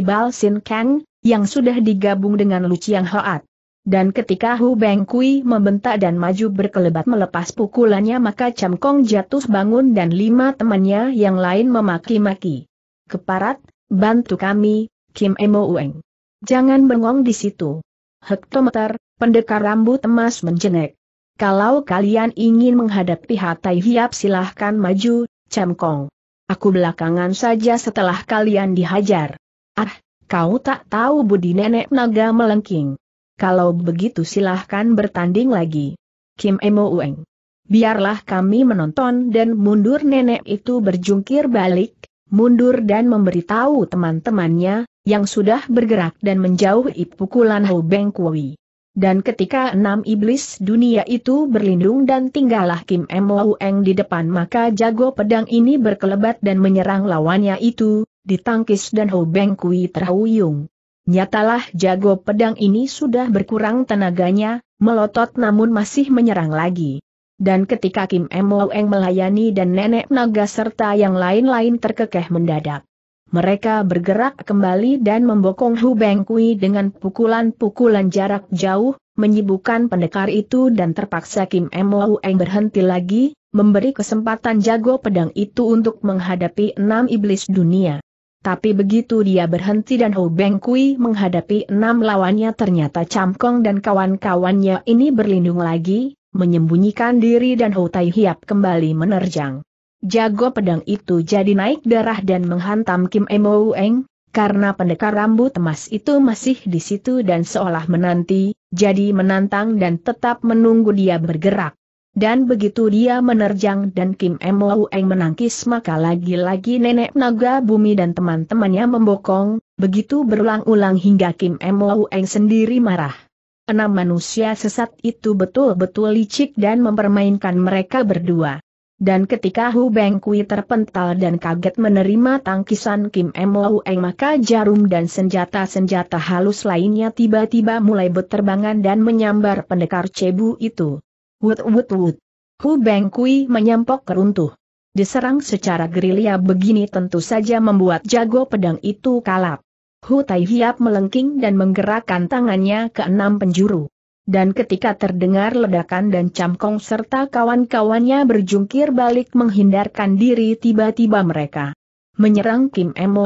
Ibal Sin Kang, yang sudah digabung dengan Luciang Hoat. Dan ketika Hu Beng Kui membentak dan maju berkelebat melepas pukulannya maka Kong jatuh bangun dan lima temannya yang lain memaki-maki. Keparat, bantu kami, Kim Emo Ueng. Jangan bengong di situ. Hektometer, pendekar rambut emas menjenek. Kalau kalian ingin menghadapi Hatai Hiap silahkan maju, Cemkong. Aku belakangan saja setelah kalian dihajar. Ah, kau tak tahu budi nenek naga melengking. Kalau begitu silahkan bertanding lagi. Kim Emo Ueng. Biarlah kami menonton dan mundur nenek itu berjungkir balik, mundur dan memberitahu teman-temannya, yang sudah bergerak dan menjauh pukulan Hou Beng Kui. Dan ketika enam iblis dunia itu berlindung dan tinggallah Kim Mo di depan maka jago pedang ini berkelebat dan menyerang lawannya itu, ditangkis dan Hou Beng Kui terhuyung. Nyatalah jago pedang ini sudah berkurang tenaganya, melotot namun masih menyerang lagi. Dan ketika Kim Mo melayani dan nenek naga serta yang lain-lain terkekeh mendadak mereka bergerak kembali dan membokong Hu Bengkui dengan pukulan-pukulan jarak jauh, menyibukkan pendekar itu dan terpaksa Kim Mo Eng berhenti lagi, memberi kesempatan jago pedang itu untuk menghadapi enam iblis dunia. Tapi begitu dia berhenti dan Hu Beng menghadapi enam lawannya ternyata Cham Kong dan kawan-kawannya ini berlindung lagi, menyembunyikan diri dan Hu Tai Hiap kembali menerjang. Jago pedang itu jadi naik darah dan menghantam Kim Emo Eng, karena pendekar rambut emas itu masih di situ dan seolah menanti, jadi menantang dan tetap menunggu dia bergerak. Dan begitu dia menerjang dan Kim Emo Eng menangkis maka lagi-lagi nenek naga bumi dan teman-temannya membokong, begitu berulang-ulang hingga Kim Emo Eng sendiri marah. Enam manusia sesat itu betul-betul licik dan mempermainkan mereka berdua. Dan ketika Hu Bengkui terpental dan kaget menerima tangkisan Kim Mo Eng maka jarum dan senjata-senjata halus lainnya tiba-tiba mulai berterbangan dan menyambar pendekar cebu itu. Wut wut wut. Hu Bengkui menyampok keruntuh. Diserang secara gerilya begini tentu saja membuat jago pedang itu kalap. Hu Tai Hiap melengking dan menggerakkan tangannya ke enam penjuru dan ketika terdengar ledakan dan camkong serta kawan-kawannya berjungkir balik menghindarkan diri tiba-tiba mereka menyerang Kim Eng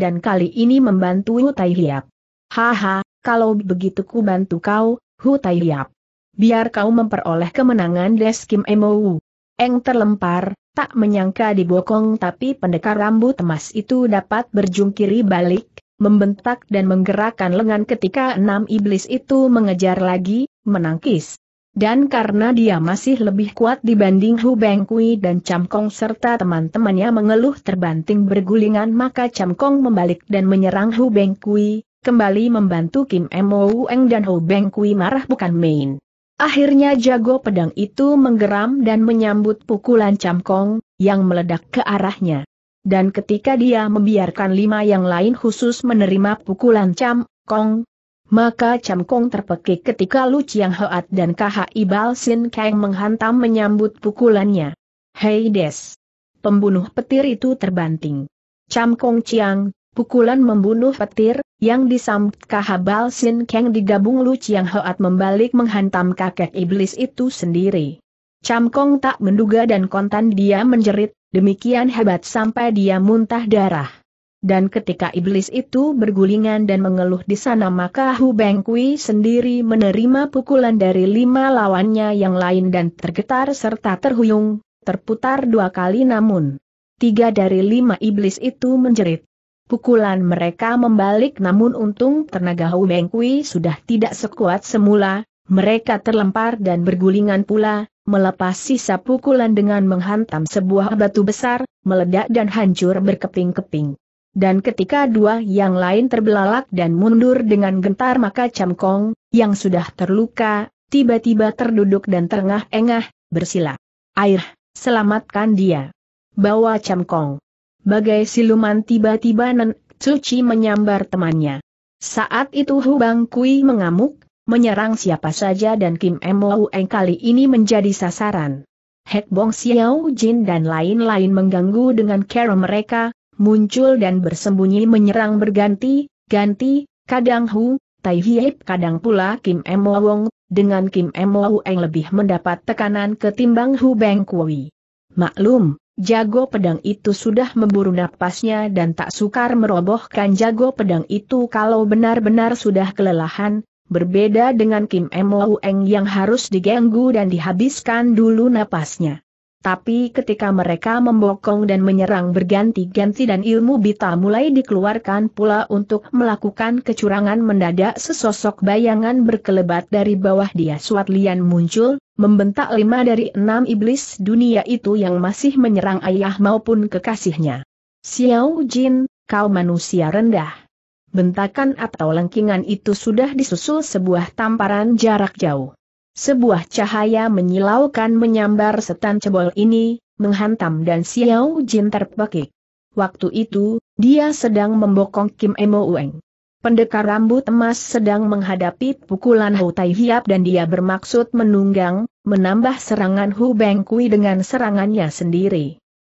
dan kali ini membantu Hu Tai Hiap. Haha, kalau begitu ku bantu kau, Hu Tai Hiap. Biar kau memperoleh kemenangan Des Kim Mou. Eng terlempar, tak menyangka dibokong tapi pendekar rambut emas itu dapat berjungkiri balik, membentak dan menggerakkan lengan ketika enam iblis itu mengejar lagi, menangkis. Dan karena dia masih lebih kuat dibanding Hu Beng Kui dan Cham Kong serta teman-temannya mengeluh terbanting bergulingan maka Cham Kong membalik dan menyerang Hu Beng Kui, kembali membantu Kim Mo Eng dan Hu Beng Kui marah bukan main. Akhirnya jago pedang itu menggeram dan menyambut pukulan Cham Kong, yang meledak ke arahnya dan ketika dia membiarkan lima yang lain khusus menerima pukulan Cam Kong, maka Cam Kong terpekik ketika Lu Chiang Hoat dan KH Ibal Sin Kang menghantam menyambut pukulannya. Hei Des! Pembunuh petir itu terbanting. Cam Kong Chiang, pukulan membunuh petir, yang disambut Bal Sin Kang digabung Lu Chiang Hoat membalik menghantam kakek iblis itu sendiri. Cam Kong tak menduga dan kontan dia menjerit, Demikian hebat sampai dia muntah darah. Dan ketika iblis itu bergulingan dan mengeluh di sana maka Hu Bengkui sendiri menerima pukulan dari lima lawannya yang lain dan tergetar serta terhuyung, terputar dua kali namun. Tiga dari lima iblis itu menjerit. Pukulan mereka membalik namun untung tenaga Hu Bengkui sudah tidak sekuat semula, mereka terlempar dan bergulingan pula, melepas sisa pukulan dengan menghantam sebuah batu besar, meledak dan hancur berkeping-keping. Dan ketika dua yang lain terbelalak dan mundur dengan gentar maka Camkong, yang sudah terluka, tiba-tiba terduduk dan terengah-engah, bersila. Air, selamatkan dia. Bawa Camkong. Bagai siluman tiba-tiba Nen Cuci menyambar temannya. Saat itu Hubang Kui mengamuk, menyerang siapa saja dan Kim Eng kali ini menjadi sasaran. Hek Bong Xiao Jin dan lain-lain mengganggu dengan cara mereka, muncul dan bersembunyi menyerang berganti, ganti, kadang Hu, Tai Hiep kadang pula Kim Wong, dengan Kim Eng lebih mendapat tekanan ketimbang Hu Beng Kui. Maklum, Jago pedang itu sudah memburu napasnya dan tak sukar merobohkan jago pedang itu kalau benar-benar sudah kelelahan, berbeda dengan Kim Mo Eng yang harus diganggu dan dihabiskan dulu napasnya. Tapi ketika mereka membokong dan menyerang berganti-ganti dan ilmu bita mulai dikeluarkan pula untuk melakukan kecurangan mendadak sesosok bayangan berkelebat dari bawah dia suat lian muncul, membentak lima dari enam iblis dunia itu yang masih menyerang ayah maupun kekasihnya. Xiao Jin, kau manusia rendah bentakan atau lengkingan itu sudah disusul sebuah tamparan jarak jauh. Sebuah cahaya menyilaukan menyambar setan cebol ini, menghantam dan Xiao Jin terpekik. Waktu itu, dia sedang membokong Kim Emo Ueng. Pendekar rambut emas sedang menghadapi pukulan Hu Tai Hiap dan dia bermaksud menunggang, menambah serangan Hu Beng Kui dengan serangannya sendiri.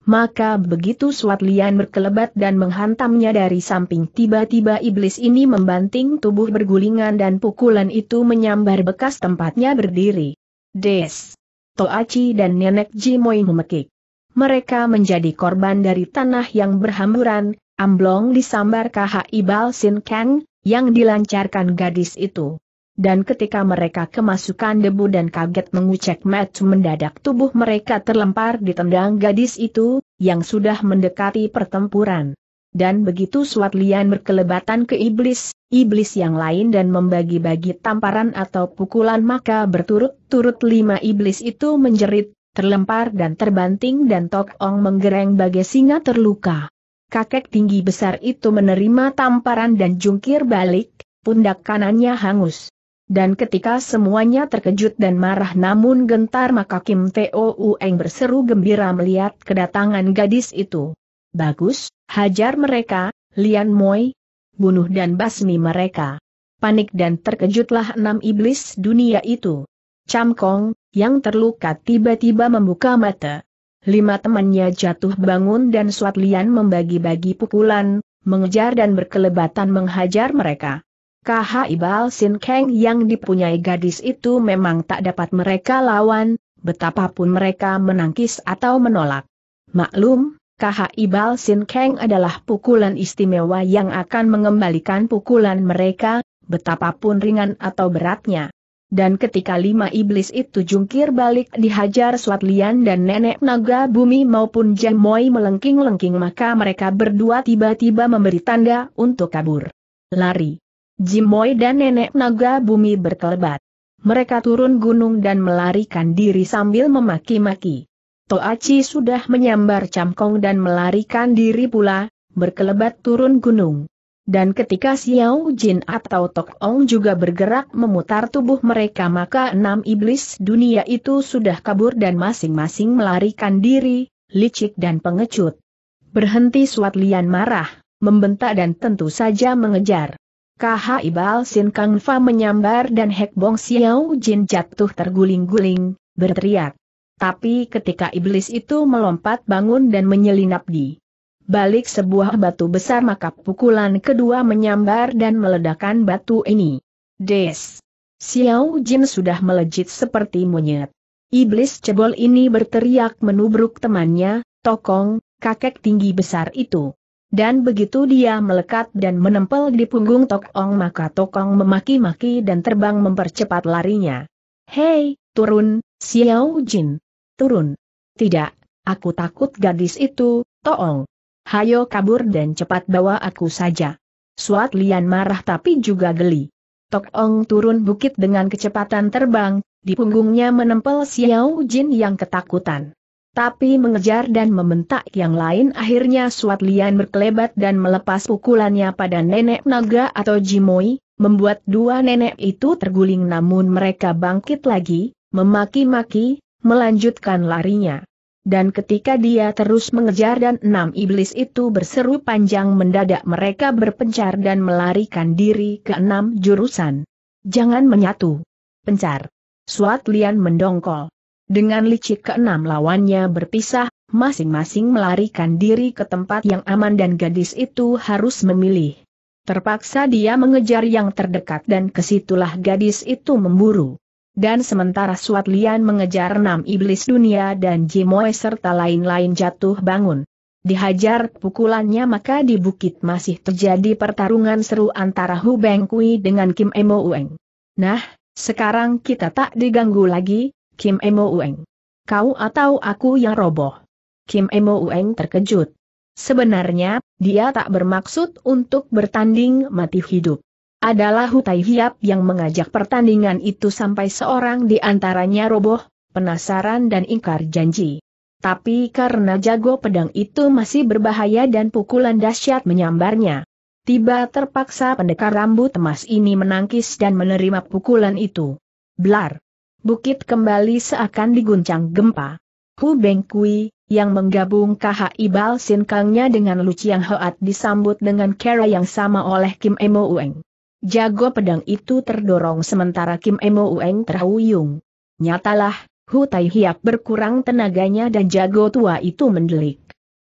Maka begitu Suat Lian berkelebat dan menghantamnya dari samping tiba-tiba iblis ini membanting tubuh bergulingan dan pukulan itu menyambar bekas tempatnya berdiri. Des! Toachi dan Nenek Jimoy memekik. Mereka menjadi korban dari tanah yang berhamburan, amblong disambar KHI Balsin Kang, yang dilancarkan gadis itu dan ketika mereka kemasukan debu dan kaget mengucek Matt mendadak tubuh mereka terlempar ditendang gadis itu, yang sudah mendekati pertempuran. Dan begitu Suat Lian berkelebatan ke iblis, iblis yang lain dan membagi-bagi tamparan atau pukulan maka berturut-turut lima iblis itu menjerit, terlempar dan terbanting dan Tok Ong menggereng bagai singa terluka. Kakek tinggi besar itu menerima tamparan dan jungkir balik, pundak kanannya hangus. Dan ketika semuanya terkejut dan marah namun gentar maka Kim Teo Ueng berseru gembira melihat kedatangan gadis itu. Bagus, hajar mereka, Lian Moi, bunuh dan basmi mereka. Panik dan terkejutlah enam iblis dunia itu. Cham Kong, yang terluka tiba-tiba membuka mata. Lima temannya jatuh bangun dan Suat Lian membagi-bagi pukulan, mengejar dan berkelebatan menghajar mereka. KH Ibal Sin Kang yang dipunyai gadis itu memang tak dapat mereka lawan, betapapun mereka menangkis atau menolak. Maklum, KH Ibal Sin Kang adalah pukulan istimewa yang akan mengembalikan pukulan mereka, betapapun ringan atau beratnya. Dan ketika lima iblis itu jungkir balik dihajar Suat Lian dan Nenek Naga Bumi maupun Jemoy melengking-lengking maka mereka berdua tiba-tiba memberi tanda untuk kabur. Lari. Jimoy dan nenek naga bumi berkelebat. Mereka turun gunung dan melarikan diri sambil memaki-maki. Toachi sudah menyambar camkong dan melarikan diri pula, berkelebat turun gunung. Dan ketika Xiao Jin atau Tok Ong juga bergerak memutar tubuh mereka maka enam iblis dunia itu sudah kabur dan masing-masing melarikan diri, licik dan pengecut. Berhenti Suat Lian marah, membentak dan tentu saja mengejar. KH Ibal Sin Kang Fa menyambar dan Hek Bong Xiao Jin jatuh terguling-guling, berteriak. Tapi ketika iblis itu melompat bangun dan menyelinap di balik sebuah batu besar maka pukulan kedua menyambar dan meledakkan batu ini. Des! Xiao Jin sudah melejit seperti monyet. Iblis cebol ini berteriak menubruk temannya, Tokong, kakek tinggi besar itu. Dan begitu dia melekat dan menempel di punggung Tokong maka Tokong memaki-maki dan terbang mempercepat larinya. Hei, turun, Xiao Jin. Turun. Tidak, aku takut gadis itu, Tokong. Hayo kabur dan cepat bawa aku saja. Suat Lian marah tapi juga geli. Tokong turun bukit dengan kecepatan terbang, di punggungnya menempel Xiao Jin yang ketakutan tapi mengejar dan membentak yang lain akhirnya Suat Lian berkelebat dan melepas pukulannya pada nenek naga atau Jimoi, membuat dua nenek itu terguling namun mereka bangkit lagi, memaki-maki, melanjutkan larinya. Dan ketika dia terus mengejar dan enam iblis itu berseru panjang mendadak mereka berpencar dan melarikan diri ke enam jurusan. Jangan menyatu. Pencar. Suat Lian mendongkol. Dengan licik keenam lawannya berpisah, masing-masing melarikan diri ke tempat yang aman dan gadis itu harus memilih. Terpaksa dia mengejar yang terdekat dan kesitulah gadis itu memburu. Dan sementara Suat Lian mengejar enam iblis dunia dan Jimoe serta lain-lain jatuh bangun. Dihajar pukulannya maka di bukit masih terjadi pertarungan seru antara Hu Beng Kui dengan Kim Emo Ueng. Nah, sekarang kita tak diganggu lagi, Kim Emo Ueng. Kau atau aku yang roboh? Kim Emo Ueng terkejut. Sebenarnya, dia tak bermaksud untuk bertanding mati hidup. Adalah Hutai Hiap yang mengajak pertandingan itu sampai seorang di antaranya roboh, penasaran dan ingkar janji. Tapi karena jago pedang itu masih berbahaya dan pukulan dahsyat menyambarnya. Tiba terpaksa pendekar rambut emas ini menangkis dan menerima pukulan itu. Blar! bukit kembali seakan diguncang gempa. Hu Beng Kui, yang menggabung KH Ibal Sin dengan Lu Chiang Hoat disambut dengan cara yang sama oleh Kim Emo Ueng. Jago pedang itu terdorong sementara Kim Emo Ueng terhuyung. Nyatalah, Hu Tai Hiap berkurang tenaganya dan jago tua itu mendelik.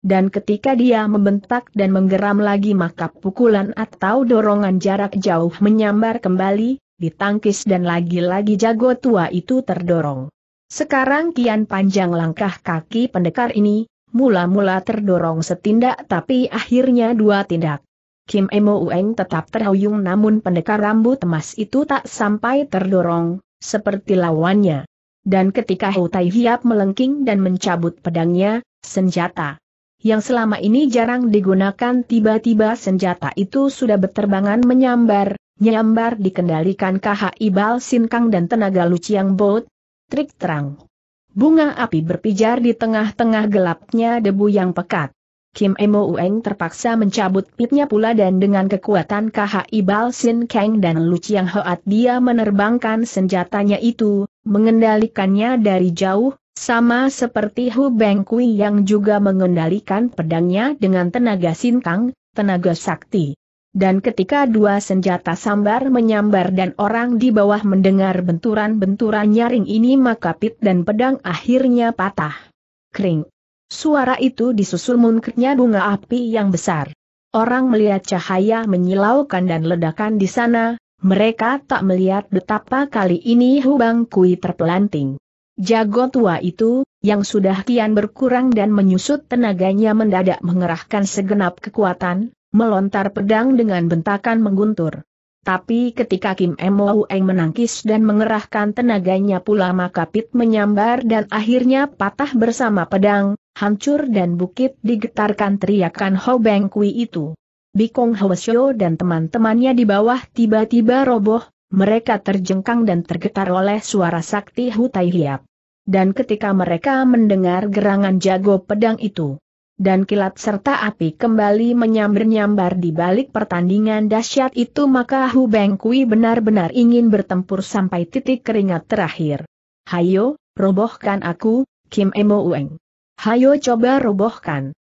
Dan ketika dia membentak dan menggeram lagi maka pukulan atau dorongan jarak jauh menyambar kembali, ditangkis dan lagi-lagi jago tua itu terdorong. Sekarang kian panjang langkah kaki pendekar ini, mula-mula terdorong setindak tapi akhirnya dua tindak. Kim Emo Ueng tetap terhuyung namun pendekar rambut emas itu tak sampai terdorong, seperti lawannya. Dan ketika Tai Hiap melengking dan mencabut pedangnya, senjata yang selama ini jarang digunakan tiba-tiba senjata itu sudah berterbangan menyambar, nyambar dikendalikan KH Ibal Sinkang dan tenaga Luciang Bot, trik terang. Bunga api berpijar di tengah-tengah gelapnya debu yang pekat. Kim Emo Ueng terpaksa mencabut pipnya pula dan dengan kekuatan KH Ibal Sin Kang dan Lu Chiang Hoat dia menerbangkan senjatanya itu, mengendalikannya dari jauh, sama seperti Hu Beng Kui yang juga mengendalikan pedangnya dengan tenaga Sin Kang, tenaga sakti dan ketika dua senjata sambar menyambar dan orang di bawah mendengar benturan-benturan nyaring ini maka pit dan pedang akhirnya patah. Kring. Suara itu disusul munkernya bunga api yang besar. Orang melihat cahaya menyilaukan dan ledakan di sana, mereka tak melihat betapa kali ini Hubang Kui terpelanting. Jago tua itu, yang sudah kian berkurang dan menyusut tenaganya mendadak mengerahkan segenap kekuatan, melontar pedang dengan bentakan mengguntur. Tapi ketika Kim Mo Eng menangkis dan mengerahkan tenaganya pula maka Pit menyambar dan akhirnya patah bersama pedang, hancur dan bukit digetarkan teriakan Ho Beng Kui itu. Bikong Hwasyo dan teman-temannya di bawah tiba-tiba roboh, mereka terjengkang dan tergetar oleh suara sakti Hutai Hiap. Dan ketika mereka mendengar gerangan jago pedang itu, dan kilat serta api kembali menyambar-nyambar di balik pertandingan dahsyat itu maka Hu Beng Kui benar-benar ingin bertempur sampai titik keringat terakhir. Hayo, robohkan aku, Kim Emo Ueng. Hayo coba robohkan.